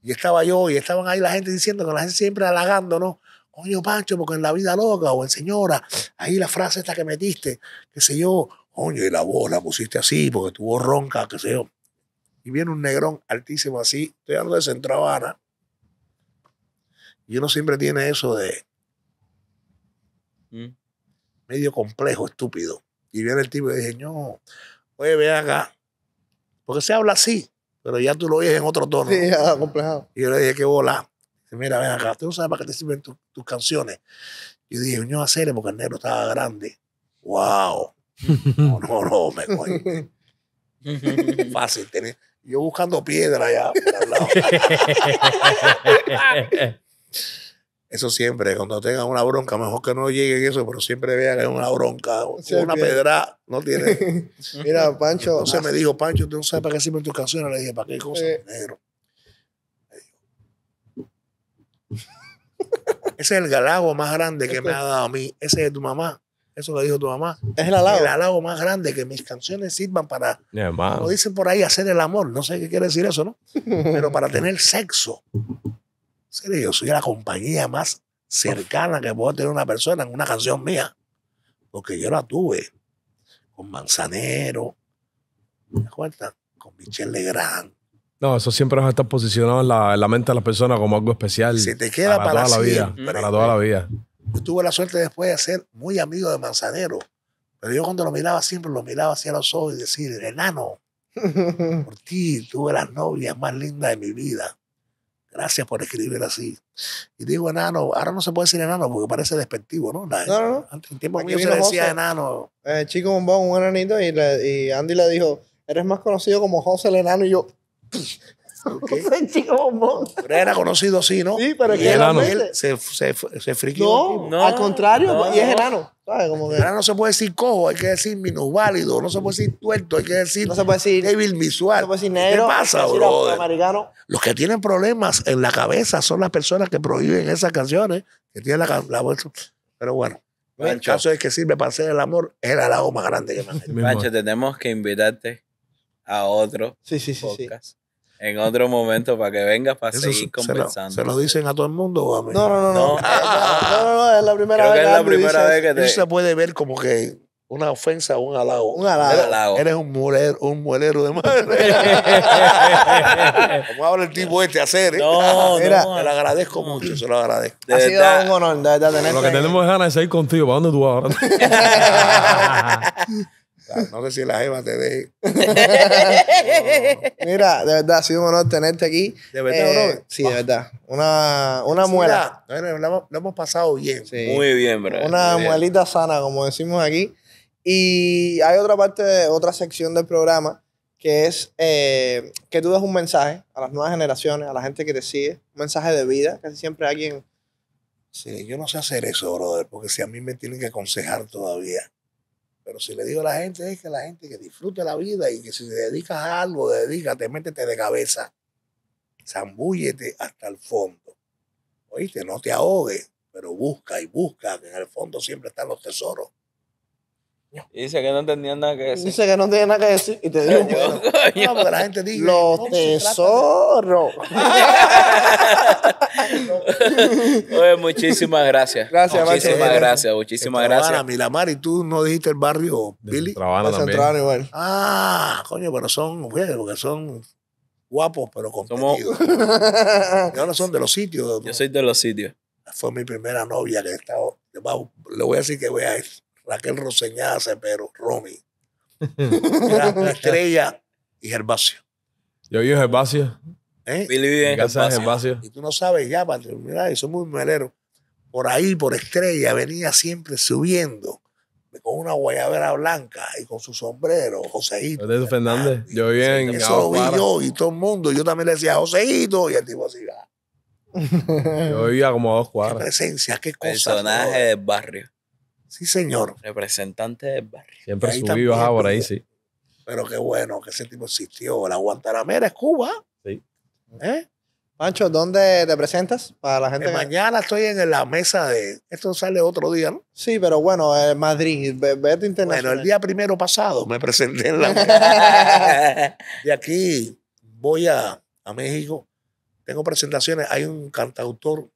Y estaba yo, y estaban ahí la gente diciendo, que la gente siempre halagando, ¿no? Coño, Pancho, porque en la vida loca o en señora, ahí la frase esta que metiste, qué sé yo, coño, y la voz la pusiste así, porque tuvo ronca, qué sé yo. Y viene un negrón altísimo así, estoy hablando de Centro Y uno siempre tiene eso de. Mm medio complejo, estúpido. Y viene el tipo y dice, no, oye, ven acá. Porque se habla así, pero ya tú lo oyes en otro tono. Sí, (laughs) complejado. Y yo le dije, qué bola. mira, ven acá, tú no sabes para qué te sirven tus canciones. Yo dije, no, hacerle porque el negro estaba grande. ¡Wow! No, no, me voy (laughs) Fácil, Yo buscando piedra ya. (laughs) Eso siempre, cuando tenga una bronca, mejor que no lleguen eso, pero siempre vean que es una bronca, una pedra, no tiene. (laughs) Mira, Pancho. Entonces me ah. dijo, Pancho, tú no sabes para qué sirven tus canciones. Le dije, ¿para qué cosa? Negro. Ese es el galago más grande que me este. ha dado a mí. Ese es de tu mamá. Eso lo dijo tu mamá. Es el galago El más grande que mis canciones sirvan para, no dicen por ahí, hacer el amor. No sé qué quiere decir eso, ¿no? (laughs) Pero para tener sexo serio, yo soy la compañía más cercana que puedo tener una persona en una canción mía. Porque yo la tuve con Manzanero, ¿te acuerdas? Con Michelle Legrand. No, eso siempre va a estar posicionado en la, mente de las personas como algo especial. Se te queda para, toda la vida. Para toda la vida. Yo tuve la suerte después de ser muy amigo de Manzanero. Pero yo cuando lo miraba siempre lo miraba hacia los ojos y decir, enano, (laughs) por ti tuve las novias más lindas de mi vida. Gracias por escribir así. Y digo enano, ahora no se puede decir enano porque parece despectivo, ¿no? No, no, no. Antes, en tiempo Aquí mío se decía enano. Eh, chico bombón, un enanito, y, le, y Andy le dijo, eres más conocido como José el enano, y yo... (laughs) Pero era conocido así, ¿no? Sí, pero y que enano. Este. Él se, se, friquió. No, no, al contrario, y es enano. ¿sabes? Como que... Enano se puede decir cojo, hay que decir minusválido, no se puede decir tuerto, hay que decir, no se puede decir débil visual. No se puede decir negro, ¿Qué pasa, brother? Los que tienen problemas en la cabeza son las personas que prohíben esas canciones, que tienen la, la Pero bueno. El caso es que sirve para hacer el amor, era el halago más grande que me tenemos que invitarte a otro sí, sí, sí, podcast. Sí en otro momento para que venga para seguir conversando. Se lo, dicen a todo el mundo o a mí? No, no, no. No, no, eh, no, no es la primera Creo vez. Que es la primera vez que te... Eso se puede ver como que una ofensa o un halago. Un halago. Eres un muelero, un de madre. (laughs) como habla el tipo este hacer. ¿eh? No, no. Te lo agradezco mucho, se lo agradezco. ha sido un honor Lo que tenemos ganas es ir contigo. ¿Para dónde tú ahora? (laughs) Ah, no sé si la Eva te deje. (laughs) Mira, de verdad, ha sido un honor tenerte aquí. De verdad, eh, Sí, de verdad. Una, una muela. lo, hemos pasado bien. Muy bien, brother Una muelita sana, como decimos aquí. Y hay otra parte, otra sección del programa que es eh, que tú das un mensaje a las nuevas generaciones, a la gente que te sigue, un mensaje de vida, casi siempre alguien... Sí, yo no sé hacer eso, brother, porque si a mí me tienen que aconsejar todavía, pero si le digo a la gente es que la gente que disfrute la vida y que si te dedicas a algo, dedícate, métete de cabeza. Zambúllete hasta el fondo. Oíste, no te ahogues, pero busca y busca, que en el fondo siempre están los tesoros. dice que no entendía nada que decir. Dice que no tenía nada que decir. Y te digo, (laughs) no, porque la gente dice. Los tesoros. (laughs) (laughs) (laughs) muchísimas gracias. Gracias, Muchísimas gracias, gracias muchísimas gracias. y tú no dijiste el barrio, Billy. también. Ah, coño, pero son son guapos, pero competidos. (laughs) Y Yo no son de los sitios. Yo soy de los sitios. Fue mi primera novia que estado Le voy a decir que voy a Raquel Roseñase, pero Romy. (laughs) estrella y Gervasio. Yo vi Gervasio. ¿Eh? Billy vive Y tú no sabes ya, para mira, yo soy muy melero. Por ahí, por estrella, venía siempre subiendo con una guayabera blanca y con su sombrero, Joseito. ¿De Fernández? Ah, yo bien. Eso vi yo y todo el mundo. Yo también le decía Joseito y el tipo así ah". (laughs) Yo vivía como a dos cuadras. presencia, qué cosa. Personaje del barrio. Sí, señor. Representante del barrio. Siempre subí y bajaba por ahí, sí. Pero qué bueno que ese tipo existió. La Guantanamera es Cuba. ¿Eh? Pancho, ¿dónde te presentas para la gente? Eh, mañana estoy en la mesa de... Esto sale otro día, ¿no? Sí, pero bueno, eh, Madrid, vete Bueno, el día primero pasado me presenté en la... (laughs) mesa Y aquí voy a, México, tengo presentaciones. Hay un cantautor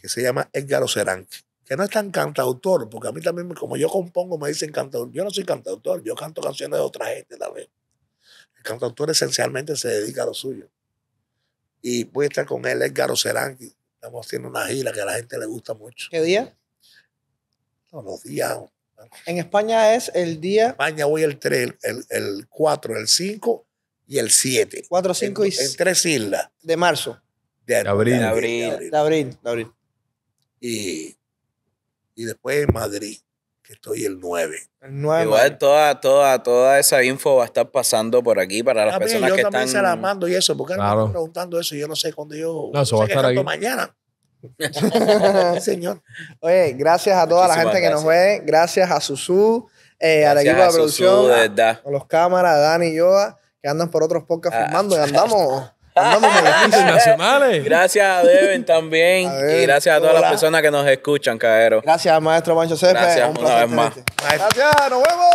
que se llama Edgar Ocerán, que no es tan cantautor, porque a mí también, como yo compongo, me dicen cantautor. Yo no soy cantautor, yo canto canciones de otra gente también. El cantautor esencialmente se dedica a lo suyo. Y voy a estar con él, Edgar Ocerán. Estamos haciendo una gira que a la gente le gusta mucho. ¿Qué día? Todos los días. En España es el día. En España voy el 3, el, 4, el 5 y el 7. 4, 5 y 7. En tres islas. De marzo. De, abril. De abril. Y, y después en Madrid que estoy el 9. El 9. Igual toda, toda, toda esa info va a estar pasando por aquí para las ah, personas que están... Yo también se la mando y eso, porque claro. me están preguntando eso y yo no sé cuándo yo... No, eso va a estar ahí. mañana. (laughs) Señor. Oye, gracias a toda la gente que nos ve. Gracias a Susu, eh, a la equipo de producción, con a, los cámaras, a Dani y Yoa, que andan por otros podcasts ah, firmando y ah, andamos... (laughs) Gracias a Devin también. y gracias a todas las personas que nos escuchan, caero. Gracias, maestro Mancho Céspedes. Gracias una vez más. Gracias, nos vemos.